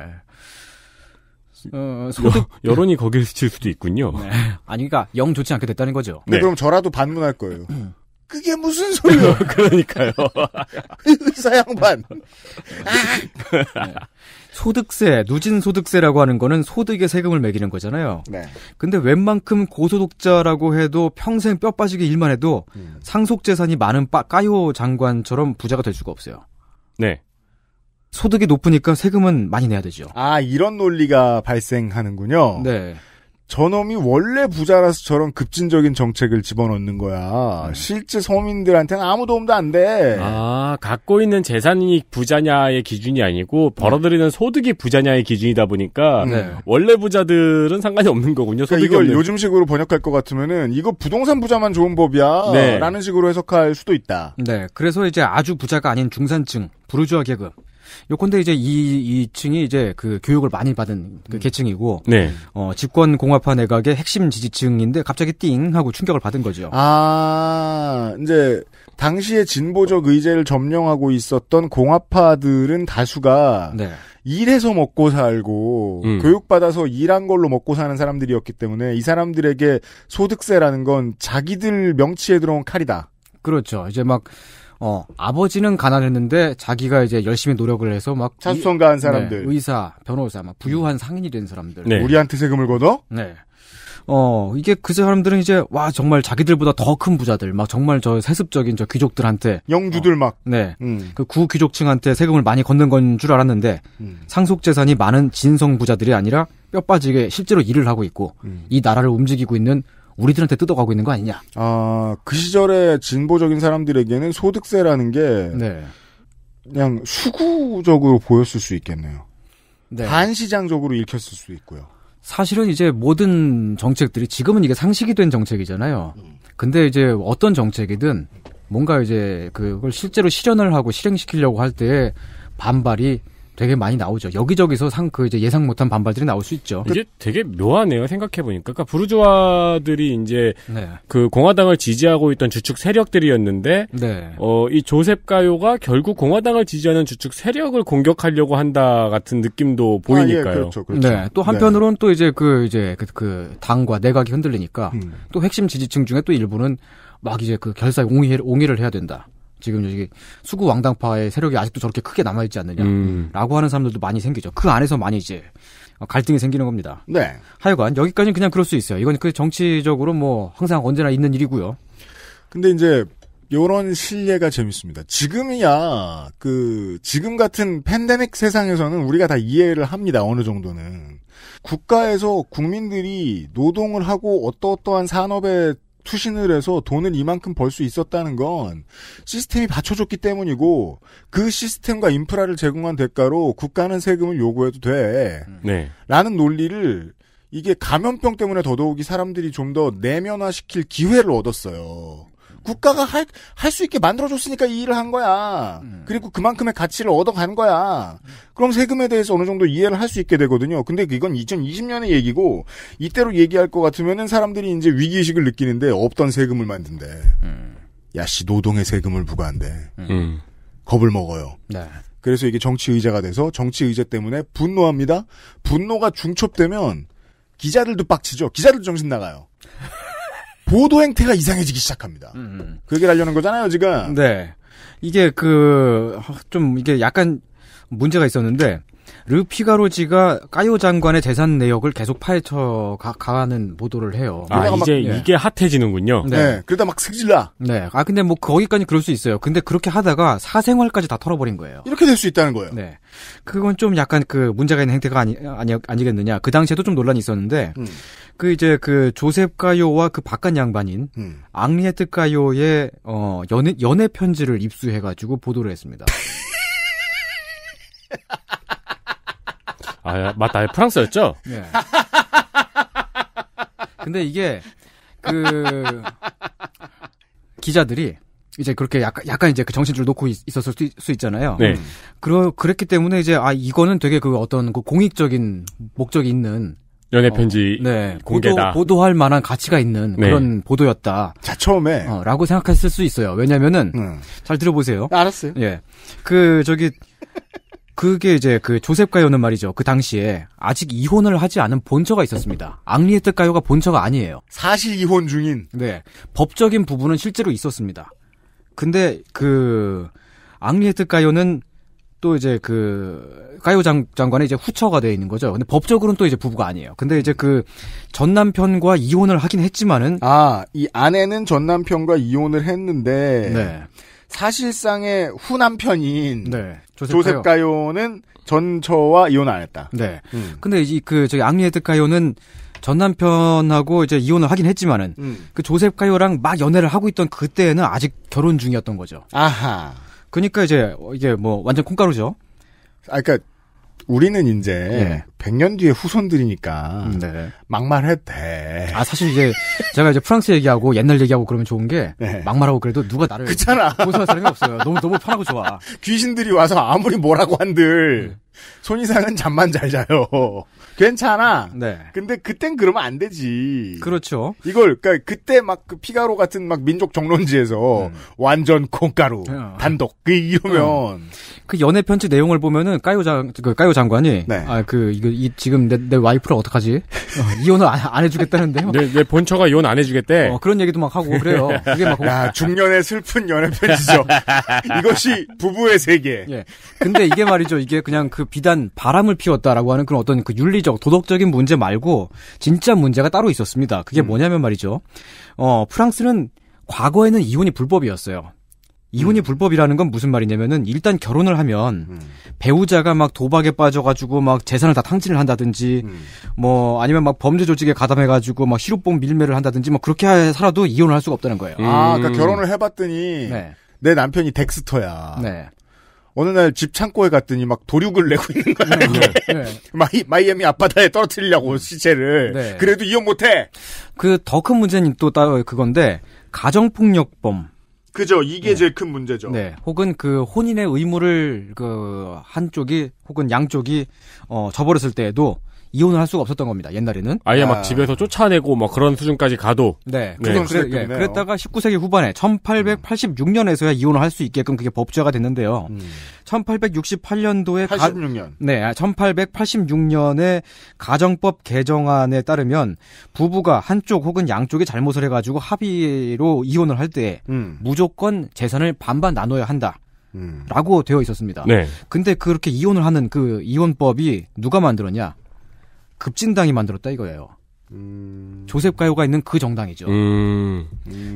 어, 어 소득... 여, 론이 거기를 스칠 수도 있군요. 네. 아니, 그니까영 좋지 않게 됐다는 거죠. 네. 그럼 저라도 반문할 거예요. 음. 그게 무슨 소리야? 그러니까요. 그 의사 양반. 아! 네. 소득세, 누진 소득세라고 하는 거는 소득에 세금을 매기는 거잖아요. 네. 근데 웬만큼 고소득자라고 해도 평생 뼈 빠지게 일만 해도 음. 상속재산이 많은 빠, 까요 장관처럼 부자가 될 수가 없어요. 네. 소득이 높으니까 세금은 많이 내야 되죠. 아, 이런 논리가 발생하는군요. 네. 저놈이 원래 부자라서 저런 급진적인 정책을 집어넣는 거야. 음. 실제 서민들한테는 아무 도움도 안 돼. 아. 아, 갖고 있는 재산이 부자냐의 기준이 아니고 벌어들이는 네. 소득이 부자냐의 기준이다 보니까 네. 원래 부자들은 상관이 없는 거군요. 이 그러니까 이걸 요즘식으로 번역할 것 같으면은 이거 부동산 부자만 좋은 법이야. 네. 라는 식으로 해석할 수도 있다. 네. 그래서 이제 아주 부자가 아닌 중산층 부르주아 계급 요컨대 이제 이, 이층이 이제 그 교육을 많이 받은 그 음. 계층이고, 네. 어, 집권 공화파 내각의 핵심 지지층인데 갑자기 띵 하고 충격을 받은 거죠. 아, 이제 당시에 진보적 의제를 점령하고 있었던 공화파들은 다수가 네. 일해서 먹고 살고 음. 교육받아서 일한 걸로 먹고 사는 사람들이었기 때문에 이 사람들에게 소득세라는 건 자기들 명치에 들어온 칼이다. 그렇죠. 이제 막 어, 아버지는 가난했는데 자기가 이제 열심히 노력을 해서 막 자수성가한 사람들, 네, 의사, 변호사, 막 부유한 상인이 된 사람들. 네. 우리한테 세금을 걷어? 네. 어, 이게 그 사람들은 이제 와 정말 자기들보다 더 큰 부자들, 막 정말 저 세습적인 저 귀족들한테 영주들 어, 막 네. 음. 그 구귀족층한테 세금을 많이 걷는 건 줄 알았는데 음. 상속 재산이 많은 진성 부자들이 아니라 뼈빠지게 실제로 일을 하고 있고 음. 이 나라를 움직이고 있는 우리들한테 뜯어가고 있는 거 아니냐. 아, 그 시절에 진보적인 사람들에게는 소득세라는 게 네. 그냥 수구적으로 보였을 수 있겠네요. 네. 반시장적으로 읽혔을 수 있고요. 사실은 이제 모든 정책들이 지금은 이게 상식이 된 정책이잖아요. 근데 이제 어떤 정책이든 뭔가 이제 그걸 실제로 실현을 하고 실행시키려고 할 때에 반발이 되게 많이 나오죠. 여기저기서 상 그 이제 예상 못한 반발들이 나올 수 있죠. 이게 되게 묘하네요. 생각해 보니까. 그니까 부르주아들이 이제 네. 그 공화당을 지지하고 있던 주축 세력들이었는데 네. 어이 조셉 가요가 결국 공화당을 지지하는 주축 세력을 공격하려고 한다 같은 느낌도 보이니까요. 아, 예, 그렇죠, 그렇죠. 네. 또 네. 한편으론 네. 또 이제 그 이제 그, 그 당과 내각이 흔들리니까 음. 또 핵심 지지층 중에 또 일부는 막 이제 그 결사 에 옹의, 옹의를 해야 된다. 지금 여기 수구 왕당파의 세력이 아직도 저렇게 크게 남아있지 않느냐라고 음. 하는 사람들도 많이 생기죠. 그 안에서 많이 이제 어, 갈등이 생기는 겁니다. 네. 하여간 여기까지는 그냥 그럴 수 있어요. 이건 그 정치적으로 뭐 항상 언제나 있는 일이고요. 근데 이제 요런 실례가 재밌습니다. 지금이야 그 지금 같은 팬데믹 세상에서는 우리가 다 이해를 합니다. 어느 정도는 국가에서 국민들이 노동을 하고 어떠어떠한 산업에 투신을 해서 돈을 이만큼 벌 수 있었다는 건 시스템이 받쳐줬기 때문이고 그 시스템과 인프라를 제공한 대가로 국가는 세금을 요구해도 돼. 네. 라는 논리를 이게 감염병 때문에 더더욱이 사람들이 좀 더 내면화시킬 기회를 얻었어요. 국가가 할 수 있게 만들어줬으니까 이 일을 한 거야. 음. 그리고 그만큼의 가치를 얻어간 거야. 음. 그럼 세금에 대해서 어느 정도 이해를 할 수 있게 되거든요. 근데 이건 2020년의 얘기고 이때로 얘기할 것 같으면은 사람들이 이제 위기의식을 느끼는데 없던 세금을 만든대. 음. 야씨 노동의 세금을 부과한대. 음. 음. 겁을 먹어요. 네. 그래서 이게 정치 의제가 돼서 정치 의제 때문에 분노합니다. 분노가 중첩되면 기자들도 빡치죠. 기자들도 정신 나가요. 보도 행태가 이상해지기 시작합니다. 음, 음. 그 얘기를 하려는 거잖아요, 지금. 네. 이게 그, 좀 이게 약간 문제가 있었는데, 르피가로지가 까요 장관의 재산 내역을 계속 파헤쳐 가, 가는 보도를 해요. 아, 이제 네. 이게 핫해지는군요. 네. 네. 그러다 막 승질나. 네. 아, 근데 뭐 거기까지 그럴 수 있어요. 근데 그렇게 하다가 사생활까지 다 털어버린 거예요. 이렇게 될 수 있다는 거예요. 네. 그건 좀 약간 그 문제가 있는 행태가 아니, 아니, 아니겠느냐. 그 당시에도 좀 논란이 있었는데, 음. 그 이제 그 조셉 가요와 그 바깥 양반인, 음. 앙리에트 가요의, 어, 연애, 연애 편지를 입수해가지고 보도를 했습니다. 아, 맞다. 프랑스였죠? 네. 근데 이게, 그, 기자들이, 이제 그렇게 약간, 약간 이제 그 정신줄 놓고 있, 었을 수, 수, 있잖아요. 네. 그러, 그랬기 때문에 이제, 아, 이거는 되게 그 어떤 그 공익적인 목적이 있는. 연애 어, 편지 어, 네, 공개다. 보도, 할 만한 가치가 있는 네. 그런 보도였다. 자 처음에 어, 라고 생각했을 수 있어요. 왜냐면은 음. 잘 들어보세요. 아, 알았어요. 예, 그 저기 그게 이제 그 조셉 가요는 말이죠. 그 당시에 아직 이혼을 하지 않은 본처가 있었습니다. 앙리에뜨 가요가 본처가 아니에요. 사실 이혼 중인. 네. 법적인 부분은 실제로 있었습니다. 근데 그앙리에뜨 가요는 또 이제 그 가요 장, 장관의 이제 후처가 되어 있는 거죠. 근데 법적으로는 또 이제 부부가 아니에요. 근데 이제 그 전 남편과 이혼을 하긴 했지만은 아, 이 아내는 전 남편과 이혼을 했는데 네. 사실상의 후남편인 네, 조셉, 가요. 는 전처와 이혼 안 했다. 네. 음. 근데 이제 그 저기 앙리에드 가요는 전 남편하고 이제 이혼을 하긴 했지만은 음. 그 조셉 가요랑 막 연애를 하고 있던 그때는 아직 결혼 중이었던 거죠. 아하. 그러니까 이제 이게 뭐 완전 콩가루죠. 아, 그러니까 우리는 이제 예. 100년 뒤에 후손들이니까 음, 네. 막말해도 돼. 아 사실 이제 제가 이제 프랑스 얘기하고 옛날 얘기하고 그러면 좋은 게 네. 막말하고 그래도 누가 나를 그잖아. 고소할 사람이 없어요. 너무 너무 편하고 좋아. 귀신들이 와서 아무리 뭐라고 한들 네. 손 이상은 잠만 잘 자요. 괜찮아. 네. 근데 그땐 그러면 안 되지. 그렇죠. 이걸 그러니까 그때 막 그 피가로 같은 막 민족 정론지에서 음. 완전 콩가루 어. 단독 그 이러면 음. 그 연애 편지 내용을 보면은 까요 장그 까요 장관이 네. 아그 이거 이 지금 내, 내 와이프를 어떡하지? 어, 이혼을 안, 안 해주겠다는데. 내, 내 본처가 이혼 안 해주겠대. 어, 그런 얘기도 막 하고 그래요. 이게 막 야, 중년의 슬픈 연애 편지죠. 이것이 부부의 세계. 예. 근데 이게 말이죠. 이게 그냥 그 비단 바람을 피웠다라고 하는 그런 어떤 그 윤리적 도덕적인 문제 말고 진짜 문제가 따로 있었습니다. 그게 음. 뭐냐면 말이죠. 어 프랑스는 과거에는 이혼이 불법이었어요. 이혼이 음. 불법이라는 건 무슨 말이냐면은 일단 결혼을 하면 음. 배우자가 막 도박에 빠져가지고 막 재산을 다 탕진을 한다든지 음. 뭐 아니면 막 범죄 조직에 가담해가지고 막희로뽕 밀매를 한다든지 뭐 그렇게 살아도 이혼을 할 수가 없다는 거예요. 아, 그러니까 음. 결혼을 해봤더니 네. 내 남편이 덱스터야. 네. 어느 날 집 창고에 갔더니 막 도륙을 내고 있는 거야. 네, 네. 네. 마이, 마이애미 앞바다에 떨어뜨리려고 시체를. 네. 그래도 이혼 못해. 그 더 큰 문제는 또 따로 그건데 가정폭력범. 그죠. 이게 네. 제일 큰 문제죠. 네. 혹은 그 혼인의 의무를 그 한쪽이 혹은 양쪽이 어 저버렸을 때에도 이혼을 할 수가 없었던 겁니다. 옛날에는 아예 아. 막 집에서 쫓아내고 뭐 그런 수준까지 가도 네, 네. 그래, 예, 그랬다가 19세기 후반에 1886년에서야 이혼을 할 수 있게끔 그게 법제가 화 됐는데요. 음. 1868년도에 86년 가, 네, 1886년에 아, 가정법 개정안에 따르면 부부가 한쪽 혹은 양쪽이 잘못을 해가지고 합의로 이혼을 할때 음. 무조건 재산을 반반 나눠야 한다. 음. 라고 되어 있었습니다. 네. 근데 그렇게 이혼을 하는 그 이혼법이 누가 만들었냐? 급진당이 만들었다 이거예요. 음... 조셉 가요가 있는 그 정당이죠. 음...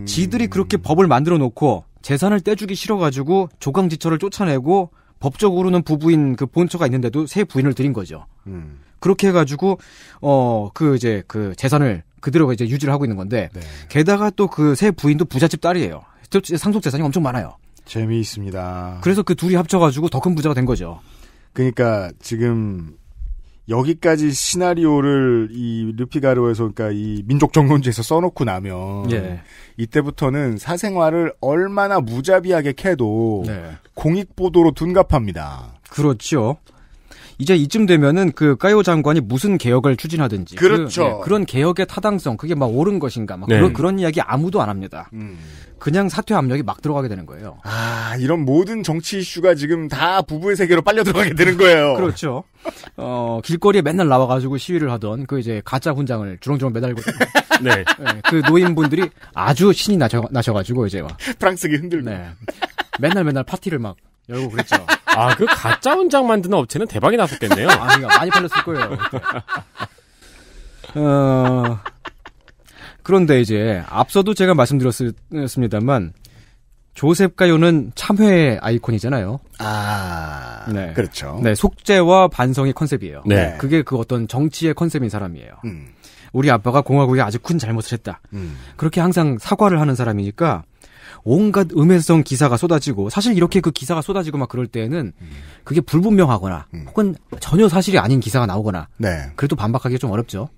지들이 그렇게 법을 만들어 놓고 재산을 떼주기 싫어가지고 조강지처를 쫓아내고 법적으로는 부부인 그 본처가 있는데도 새 부인을 들인 거죠. 음. 그렇게 해가지고 어 그 이제 그 재산을 그대로 이제 유지를 하고 있는 건데 네. 게다가 또 그 새 부인도 부잣집 딸이에요. 상속 재산이 엄청 많아요. 재미있습니다. 그래서 그 둘이 합쳐가지고 더 큰 부자가 된 거죠. 그러니까 지금 여기까지 시나리오를 이 르피가로에서 그러니까 이 민족 정론지에서 써놓고 나면 예. 이때부터는 사생활을 얼마나 무자비하게 캐도 네. 공익 보도로 둔갑합니다. 그렇죠. 이제 이쯤 되면은 그 까요 장관이 무슨 개혁을 추진하든지 그, 그렇죠. 예, 그, 네, 런 개혁의 타당성 그게 막 옳은 것인가 막 네. 그런, 그런 이야기 아무도 안 합니다. 음. 그냥 사퇴 압력이 막 들어가게 되는 거예요. 아 이런 모든 정치 이슈가 지금 다 부부의 세계로 빨려 들어가게 되는 거예요. 그렇죠. 어 길거리에 맨날 나와가지고 시위를 하던 그 이제 가짜 훈장을 주렁주렁 매달고 네. 네. 그 노인분들이 아주 신이 나셔, 나셔가지고 이제 막 프랑스기 흔들고 네. 맨날 맨날 파티를 막 열고 그랬죠. 아, 그 가짜 문장 만드는 업체는 대박이 났었겠네요. 아, 이거 많이 팔렸을 거예요. 어, 그런데 이제 앞서도 제가 말씀드렸습니다만 조셉 가요는 참회의 아이콘이잖아요. 아, 네. 그렇죠. 네, 속죄와 반성의 컨셉이에요. 네. 그게 그 어떤 정치의 컨셉인 사람이에요. 음. 우리 아빠가 공화국에 아주 큰 잘못을 했다. 음. 그렇게 항상 사과를 하는 사람이니까 온갖 음해성 기사가 쏟아지고 사실 이렇게 그 기사가 쏟아지고 막 그럴 때에는 음. 그게 불분명하거나 음. 혹은 전혀 사실이 아닌 기사가 나오거나 네. 그래도 반박하기가 좀 어렵죠.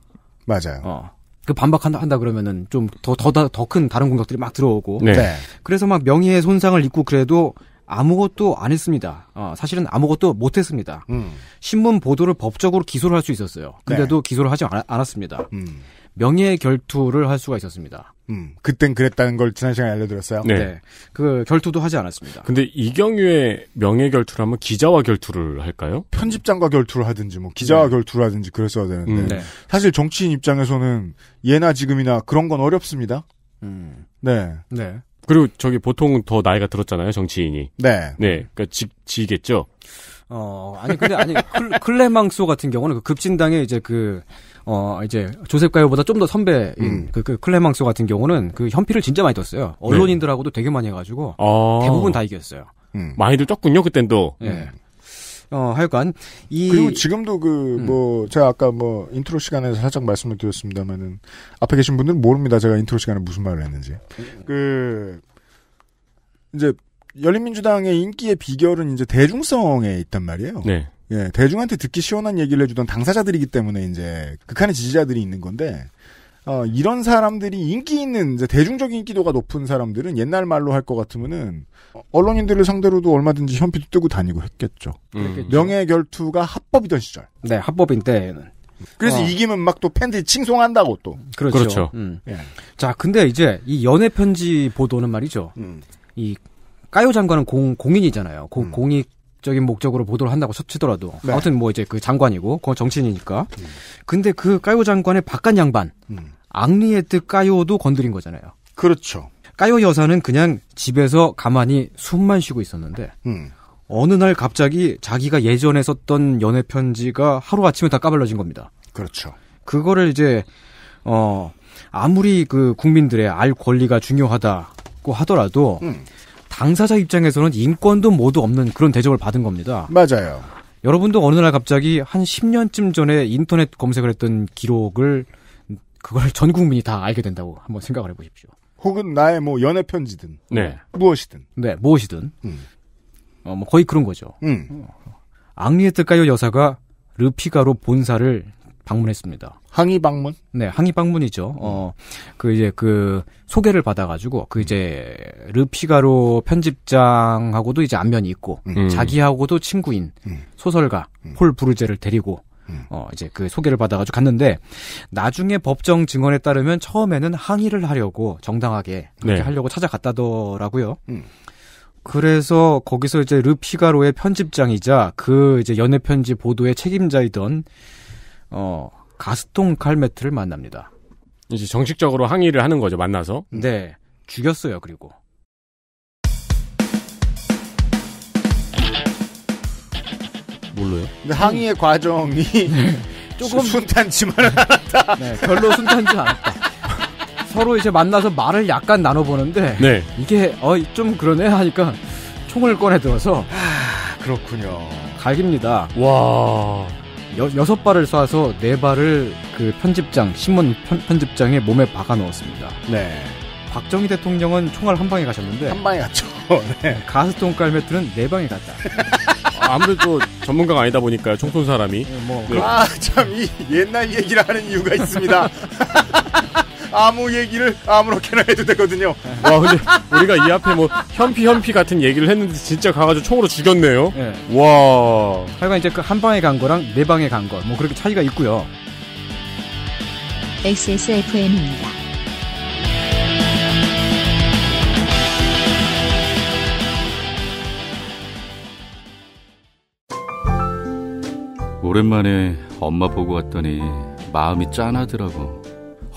맞아요. 어. 그 반박한다 한다 그러면은 좀 더더더 큰 다른 공격들이 막 들어오고 네. 네. 그래서 막 명예의 손상을 입고 그래도 아무것도 안 했습니다. 어, 사실은 아무것도 못 했습니다. 음. 신문 보도를 법적으로 기소를 할 수 있었어요. 근데도 네. 기소를 하지 않았습니다. 음. 명예 결투를 할 수가 있었습니다. 음, 그땐 그랬다는 걸 지난 시간에 알려드렸어요. 네. 네. 그 결투도 하지 않았습니다. 근데 이경유의 명예 결투라면 기자와 결투를 할까요? 편집장과 결투를 하든지 뭐 기자와 네. 결투를 하든지 그랬어야 되는데 음, 네. 사실 정치인 입장에서는 예나 지금이나 그런 건 어렵습니다. 음. 네. 네. 그리고 저기 보통 더 나이가 들었잖아요, 정치인이. 네. 네. 그니까 지, 지겠죠? 어, 아니, 근데, 아니, 클, 레망소 같은 경우는 그급진당에 이제 그, 어 이제 조셉 가요보다 좀 더 선배인 음. 그, 그 클레망스 같은 경우는 그 현피를 진짜 많이 떴어요. 네. 언론인들하고도 되게 많이 해가지고 아. 대부분 다 이겼어요. 음. 많이들 떴군요 그땐 또. 네. 예. 음. 어, 하여간 이 그리고 지금도 그뭐 음. 제가 아까 뭐 인트로 시간에 살짝 말씀을 드렸습니다만은 앞에 계신 분들은 모릅니다. 제가 인트로 시간에 무슨 말을 했는지. 그 이제 열린민주당의 인기의 비결은 이제 대중성에 있단 말이에요. 네. 예, 대중한테 듣기 시원한 얘기를 해주던 당사자들이기 때문에 이제 극한의 지지자들이 있는 건데 어, 이런 사람들이 인기 있는 이제 대중적인 인기도가 높은 사람들은 옛날 말로 할 것 같으면은 언론인들을 상대로도 얼마든지 현피도 뜨고 다니고 했겠죠. 음. 명예 결투가 합법이던 시절. 네, 합법인 때에는. 그래서 어. 이기면 막 또 팬들이 칭송한다고 또. 그렇죠. 그렇죠. 음. 예. 자, 근데 이제 이 연애 편지 보도는 말이죠. 음. 이 까요 장관은 공, 공인이잖아요. 고, 음. 공익 적인 목적으로 보도를 한다고 섭치더라도 네. 아무튼 뭐 이제 그 장관이고 그 정치인이니까 음. 근데 그 까요 장관의 바깥 양반 음. 앙리에트 까요도 건드린 거잖아요. 그렇죠. 까요 여사는 그냥 집에서 가만히 숨만 쉬고 있었는데 음. 어느 날 갑자기 자기가 예전에 썼던 연애 편지가 하루 아침에 다 까발려진 겁니다. 그렇죠. 그거를 이제 어 아무리 그 국민들의 알 권리가 중요하다고 하더라도 음. 당사자 입장에서는 인권도 모두 없는 그런 대접을 받은 겁니다. 맞아요. 여러분도 어느 날 갑자기 한 10년쯤 전에 인터넷 검색을 했던 기록을 그걸 전 국민이 다 알게 된다고 한번 생각을 해보십시오. 혹은 나의 뭐 연애 편지든, 네. 무엇이든, 네 무엇이든, 음. 어, 뭐 거의 그런 거죠. 음. 어, 앙리에트 까요 여사가 르피가로 본사를 방문했습니다. 항의 방문? 네, 항의 방문이죠. 음. 어, 그 이제 그 소개를 받아가지고 그 이제 르피가로 편집장하고도 이제 안면이 있고 음. 음. 자기하고도 친구인 음. 소설가 홀 음. 부르제를 데리고 어, 이제 그 소개를 받아가지고 갔는데, 나중에 법정 증언에 따르면 처음에는 항의를 하려고 정당하게 그렇게 네. 하려고 찾아갔다더라고요. 음. 그래서 거기서 이제 르피가로의 편집장이자 그 이제 연애편지 보도의 책임자이던 어, 가스통 칼매트를 만납니다. 이제 정식적으로 항의를 하는 거죠, 만나서. 음. 네. 죽였어요, 그리고. 몰라요. 근데 항의의 과정이 네. 조금 순탄치만은 네. 않았다. 네, 별로 순탄치 않았다. 서로 이제 만나서 말을 약간 나눠보는데 네. 이게 어좀 그러네 하니까 총을 꺼내 들어서 아, 그렇군요. 갈깁니다. 와. 여, 섯 발을 쏴서 네 발을 그 편집장 신문 편, 집장의 몸에 박아 넣었습니다. 네. 박정희 대통령은 총알 한 방에 가셨는데 한 방에 갔죠. 네. 가스통 깔매트는 네 방에 갔다. 아, 아무래도 전문가가 아니다 보니까 총쏜 사람이. 네, 뭐. 네. 아참 이 옛날 얘기를 하는 이유가 있습니다. 아무 얘기를 아무렇게나 해도 되거든요. 와 근데 우리가 이 앞에 뭐 현피 현피 같은 얘기를 했는데 진짜 가가지고 총으로 죽였네요. 예. 와. 하여간 이제 그한 방에 간 거랑 네 방에 간거뭐 그렇게 차이가 있고요. XSFM입니다. 오랜만에 엄마 보고 왔더니 마음이 짠하더라고.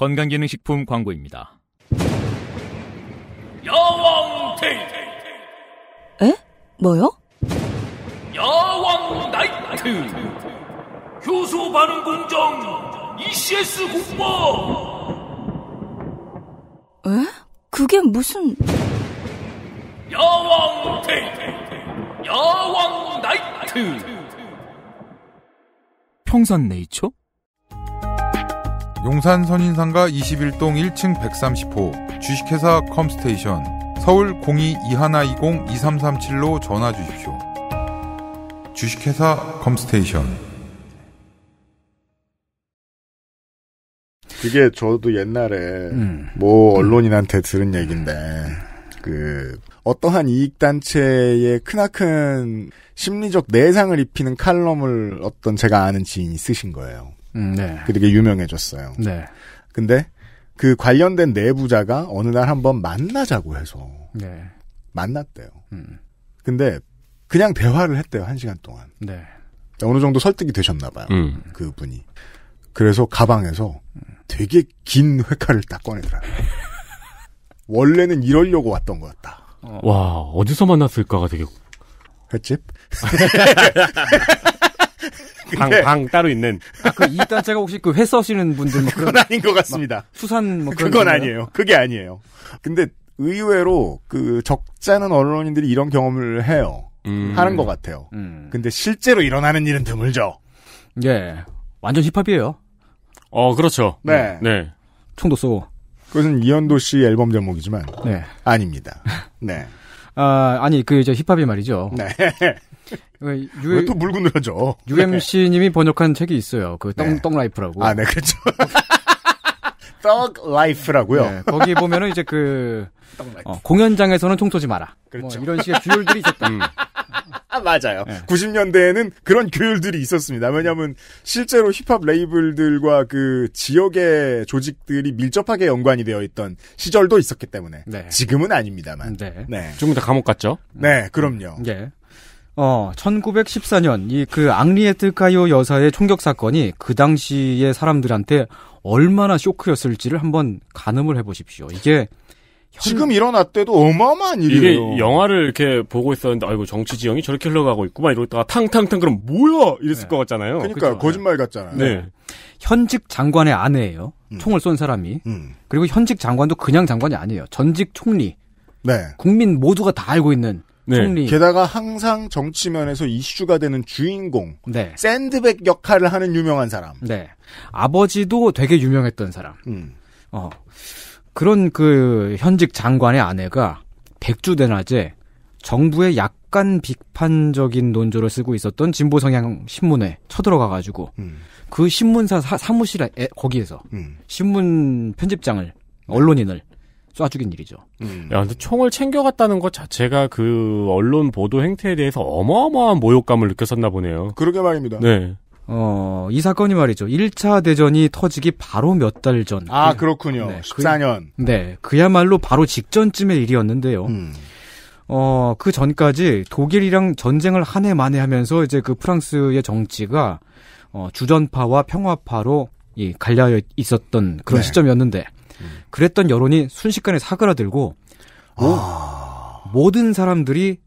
건강기능식품 광고입니다. 야왕 테이트 에? 뭐요? 야왕 나이트! 효소 반응 공정 ECS 공모! 에? 그게 무슨... 야왕 테이트 야왕 나이트! 평산 네이처? 용산 선인상가 21동 1층 130호 주식회사 컴스테이션 서울 02-2120-2337로 전화 주십시오. 주식회사 컴스테이션 그게 저도 옛날에 음. 뭐 언론인한테 들은 얘긴데 그 어떠한 이익단체의 크나큰 심리적 내상을 입히는 칼럼을 어떤 제가 아는 지인이 쓰신 거예요. 음, 네. 되게 유명해졌어요. 네. 근데 그 관련된 내부자가 어느 날 한번 만나자고 해서 네. 만났대요. 음. 근데 그냥 대화를 했대요 한 시간 동안. 네. 어느 정도 설득이 되셨나 봐요. 음. 그 분이. 그래서 가방에서 되게 긴 회칼을 딱 꺼내더라고요. 원래는 이러려고 왔던 것 같다. 어. 와 어디서 만났을까가 되게 횟집? 방, 방 따로 있는. 아, 그 이단자가 혹시 그회 써시는 분들 뭐 그건 아닌 것 같습니다. 수산 뭐 그건 건가요? 아니에요. 그게 아니에요. 근데 의외로 그 적잖은 언론인들이 이런 경험을 해요. 음. 하는 것 같아요. 음. 근데 실제로 일어나는 일은 드물죠. 예. 완전 힙합이에요. 어, 그렇죠. 네. 네. 총도 쏘고. 그것은 이현도 씨 앨범 제목이지만. 네. 아닙니다. 네. 아, 아니, 그, 저 힙합이 말이죠. 네. 왜또물고 늘어져? UMC님이 네. 번역한 책이 있어요. 그 떡, 네. 떡라이프라고. 아, 네, 그렇죠. 떡라이프라고요. 네, 거기 보면은 이제 그, 어, 공연장에서는 총 쏘지 마라. 그렇죠. 뭐 이런 식의 규율들이 있었다. 음. 아, 맞아요. 네. 90년대에는 그런 규율들이 있었습니다. 왜냐하면 실제로 힙합 레이블들과 그 지역의 조직들이 밀접하게 연관이 되어 있던 시절도 있었기 때문에 네. 지금은 아닙니다만. 네. 네. 지금 다 감옥 갔죠? 네, 그럼요. 네. 어, 1914년 이그 앙리에트 카이오 여사의 총격 사건이 그 당시의 사람들한테 얼마나 쇼크였을지를 한번 가늠을 해 보십시오. 이게 현... 지금 일어났대도 어마어마한 일이에요. 이게 영화를 이렇게 보고 있었는데 아이고 정치 지형이 저렇게 흘러가고 있고 막 이러다가 탕탕탕 그럼 뭐야 이랬을 네. 것 같잖아요. 그러니까 그렇 네. 거짓말 같잖아요. 네. 현직 장관의 아내예요. 음. 총을 쏜 사람이. 음. 그리고 현직 장관도 그냥 장관이 아니에요. 전직 총리. 네. 국민 모두가 다 알고 있는 네. 총리. 게다가 항상 정치면에서 이슈가 되는 주인공. 네. 샌드백 역할을 하는 유명한 사람. 네. 아버지도 되게 유명했던 사람. 음. 어. 그런 그 현직 장관의 아내가 백주대낮에 정부의 약간 비판적인 논조를 쓰고 있었던 진보 성향 신문에 쳐들어가 가지고 음. 그 신문사 사, 무실에 거기에서 음. 신문 편집장을 언론인을 쏴 죽인 일이죠. 음. 야, 근데 총을 챙겨갔다는 것 자체가 그 언론 보도 행태에 대해서 어마어마한 모욕감을 느꼈었나 보네요. 그러게 말입니다. 네. 어, 이 사건이 말이죠. 1차 대전이 터지기 바로 몇 달 전. 아, 그렇군요. 네, 14년. 그, 네. 그야말로 바로 직전쯤의 일이었는데요. 음. 어, 그 전까지 독일이랑 전쟁을 한 해 만에 하면서 이제 그 프랑스의 정치가 어, 주전파와 평화파로 이 갈려 있었던 그런 네. 시점이었는데 그랬던 여론이 순식간에 사그라들고 아... 모든 사람들이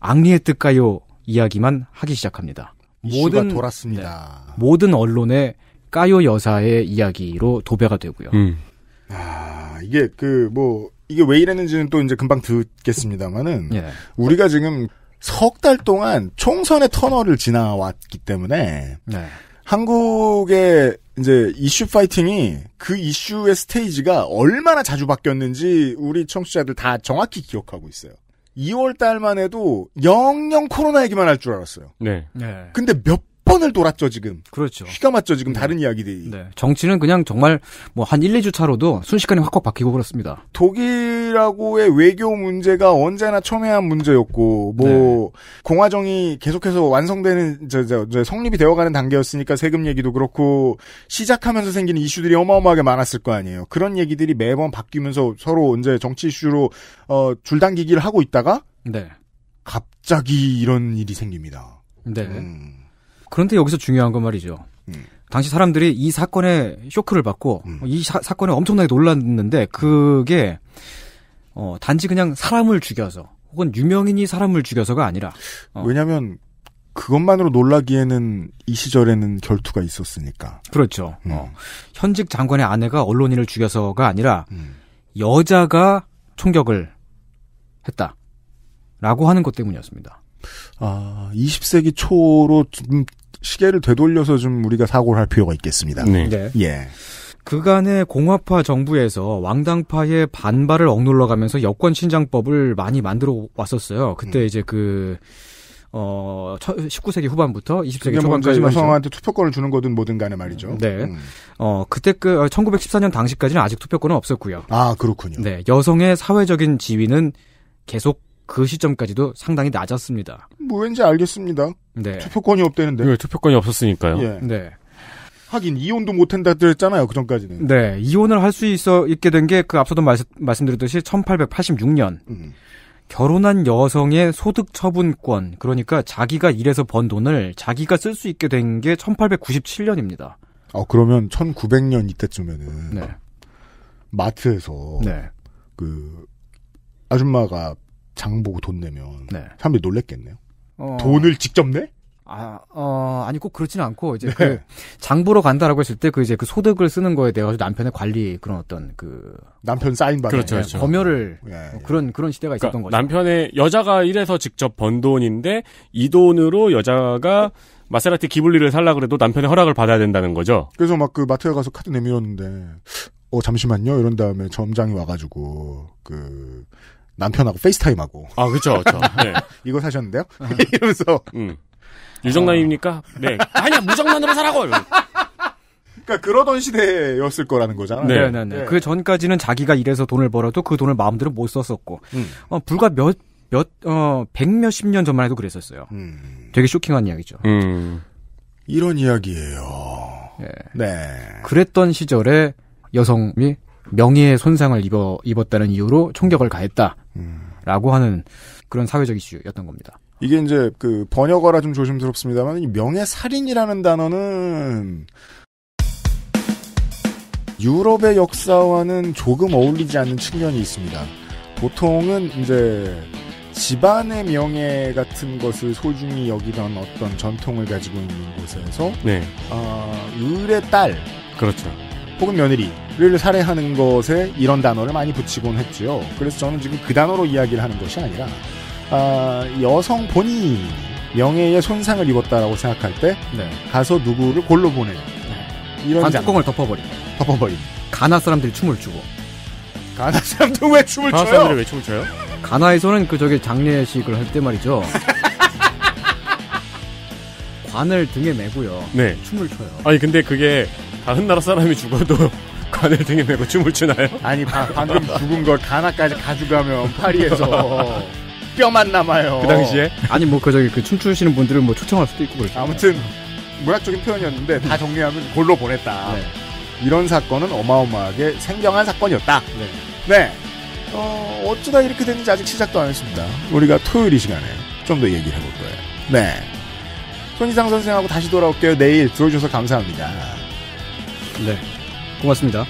악리했을까요 이야기만 하기 시작합니다. 모든 돌았습니다. 네, 모든 언론의 까요 여사의 이야기로 도배가 되고요. 음. 아 이게 그 뭐 이게 왜 이랬는지는 또 이제 금방 듣겠습니다만은 예. 우리가 지금 석 달 동안 총선의 터널을 지나왔기 때문에 네. 한국의 이제 이슈 파이팅이 그 이슈의 스테이지가 얼마나 자주 바뀌었는지 우리 청취자들 다 정확히 기억하고 있어요. 2월 달만 해도 영영 코로나 얘기만 할 줄 알았어요. 네. 네. 근데 몇 번을 돌았죠, 지금. 그렇죠. 휘가 맞죠, 지금 네. 다른 이야기들이. 네. 정치는 그냥 정말 뭐 한 1, 2주 차로도 순식간에 확확 바뀌고 그렇습니다. 독일하고의 외교 문제가 언제나 첨예한 문제였고, 뭐, 네. 공화정이 계속해서 완성되는, 저, 저, 저, 성립이 되어가는 단계였으니까 세금 얘기도 그렇고, 시작하면서 생기는 이슈들이 어마어마하게 많았을 거 아니에요. 그런 얘기들이 매번 바뀌면서 서로 언제 정치 이슈로, 어, 줄당기기를 하고 있다가, 네. 갑자기 이런 일이 생깁니다. 네. 음. 그런데 여기서 중요한 건 말이죠. 음. 당시 사람들이 이 사건에 쇼크를 받고 음. 이 사, 건에 엄청나게 놀랐는데 그게 어, 단지 그냥 사람을 죽여서 혹은 유명인이 사람을 죽여서가 아니라 어. 왜냐하면 그것만으로 놀라기에는 이 시절에는 결투가 있었으니까 그렇죠. 음. 어, 현직 장관의 아내가 언론인을 죽여서가 아니라 음. 여자가 총격을 했다라고 하는 것 때문이었습니다. 아, 20세기 초로 시계를 되돌려서 좀 우리가 사고를 할 필요가 있겠습니다. 네. 네. 예. 그간의 공화파 정부에서 왕당파의 반발을 억눌러 가면서 여권 신장법을 많이 만들어 왔었어요. 그때 음. 이제 그, 어, 19세기 후반부터 20세기 초반까지. 여성한테 투표권을 주는 거든 뭐든 간에 말이죠. 네. 음. 어, 그때 그, 1914년 어, 당시까지는 아직 투표권은 없었고요. 아, 그렇군요. 네. 여성의 사회적인 지위는 계속 그 시점까지도 상당히 낮았습니다. 뭐인지 알겠습니다. 네. 투표권이 없대는데. 네, 투표권이 없었으니까요. 예. 네. 하긴 이혼도 못한다 그랬잖아요. 그 전까지는. 네, 이혼을 할 수 있어 있게 된 게 그 앞서도 말 말씀드렸듯이 1886년 음. 결혼한 여성의 소득 처분권 그러니까 자기가 일해서 번 돈을 자기가 쓸 수 있게 된 게 1897년입니다. 어 아, 그러면 1900년 이때쯤에는 네. 마트에서 네. 그 아줌마가 장 보고 돈 내면 네. 사람들이 놀랬겠네요. 어... 돈을 직접 내? 아, 어, 아니 꼭 그렇지는 않고 이제 네. 그장 보러 간다라고 했을 때 그 이제 그 소득을 쓰는 거에 대해서 남편의 관리 그런 어떤 그 남편 사인 받는 그렇죠, 그렇죠. 검열을 예, 예. 뭐 그런 그런 시대가 있었던 그러니까 거죠. 남편의 여자가 일해서 직접 번 돈인데 이 돈으로 여자가 마세라티 기블리를 살라 그래도 남편의 허락을 받아야 된다는 거죠. 그래서 막 그 마트에 가서 카드 내밀었는데 어 잠시만요 이런 다음에 점장이 와가지고 그 남편하고 페이스타임하고. 아, 그쵸, 그쵸. 네. 이거 사셨는데요? 아. 이러면서. 음. 유정남입니까? 네. 아니야, 무정남으로 살아고 그러니까 그러던 시대였을 거라는 거잖아요. 네, 네, 네. 네. 네. 그 전까지는 자기가 일해서 돈을 벌어도 그 돈을 마음대로 못 썼었고, 음. 어, 불과 몇, 몇, 어, 백 몇십 년 전만 해도 그랬었어요. 음. 되게 쇼킹한 이야기죠. 음. 이런 이야기예요. 네. 네. 그랬던 시절에 여성이 명예의 손상을 입어 입었다는 이유로 총격을 가했다라고 음. 하는 그런 사회적 이슈였던 겁니다. 이게 이제 그 번역어라 좀 조심스럽습니다만 이 명예 살인이라는 단어는 유럽의 역사와는 조금 어울리지 않는 측면이 있습니다. 보통은 이제 집안의 명예 같은 것을 소중히 여기던 어떤 전통을 가지고 있는 곳에서 네. 어, 을의 딸 그렇죠. 혹은 며느리를 살해하는 것에 이런 단어를 많이 붙이곤 했지요. 그래서 저는 지금 그 단어로 이야기를 하는 것이 아니라 아, 여성 본인이 명예의 손상을 입었다라고 생각할 때 네. 가서 누구를 골로 보내는 네. 이런 뚜껑을 덮어버린 덮어버린 가나 사람들이 춤을 추고 가나 사람들 왜 춤을 가나 춰요? 사람들이 왜 춤을 춰요? 가나에서는 그 저기 장례식을 할 때 말이죠. 관을 등에 메고요. 네. 춤을 춰요. 아니 근데 그게 다른 나라 사람이 죽어도 관을 등에 메고 춤을 추나요? 아니 바, 방금 죽은 걸 가나까지 가져가면 파리에서 뼈만 남아요. 그 당시에? 아니 뭐그 저기 그 춤추시는 분들은 뭐 초청할 수도 있고 그랬죠. 아무튼 문학적인 표현이었는데 다 음. 정리하면 골로 보냈다. 네. 이런 사건은 어마어마하게 생경한 사건이었다. 네. 네. 어, 어쩌다 이렇게 됐는지 아직 시작도 안 했습니다. 우리가 토요일 이 시간에 좀 더 얘기를 해볼 거예요. 네. 손희상 선생하고 다시 돌아올게요. 내일 들어주셔서 감사합니다. 네. 고맙습니다.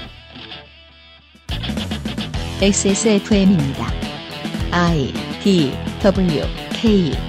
XSFM입니다. I D W K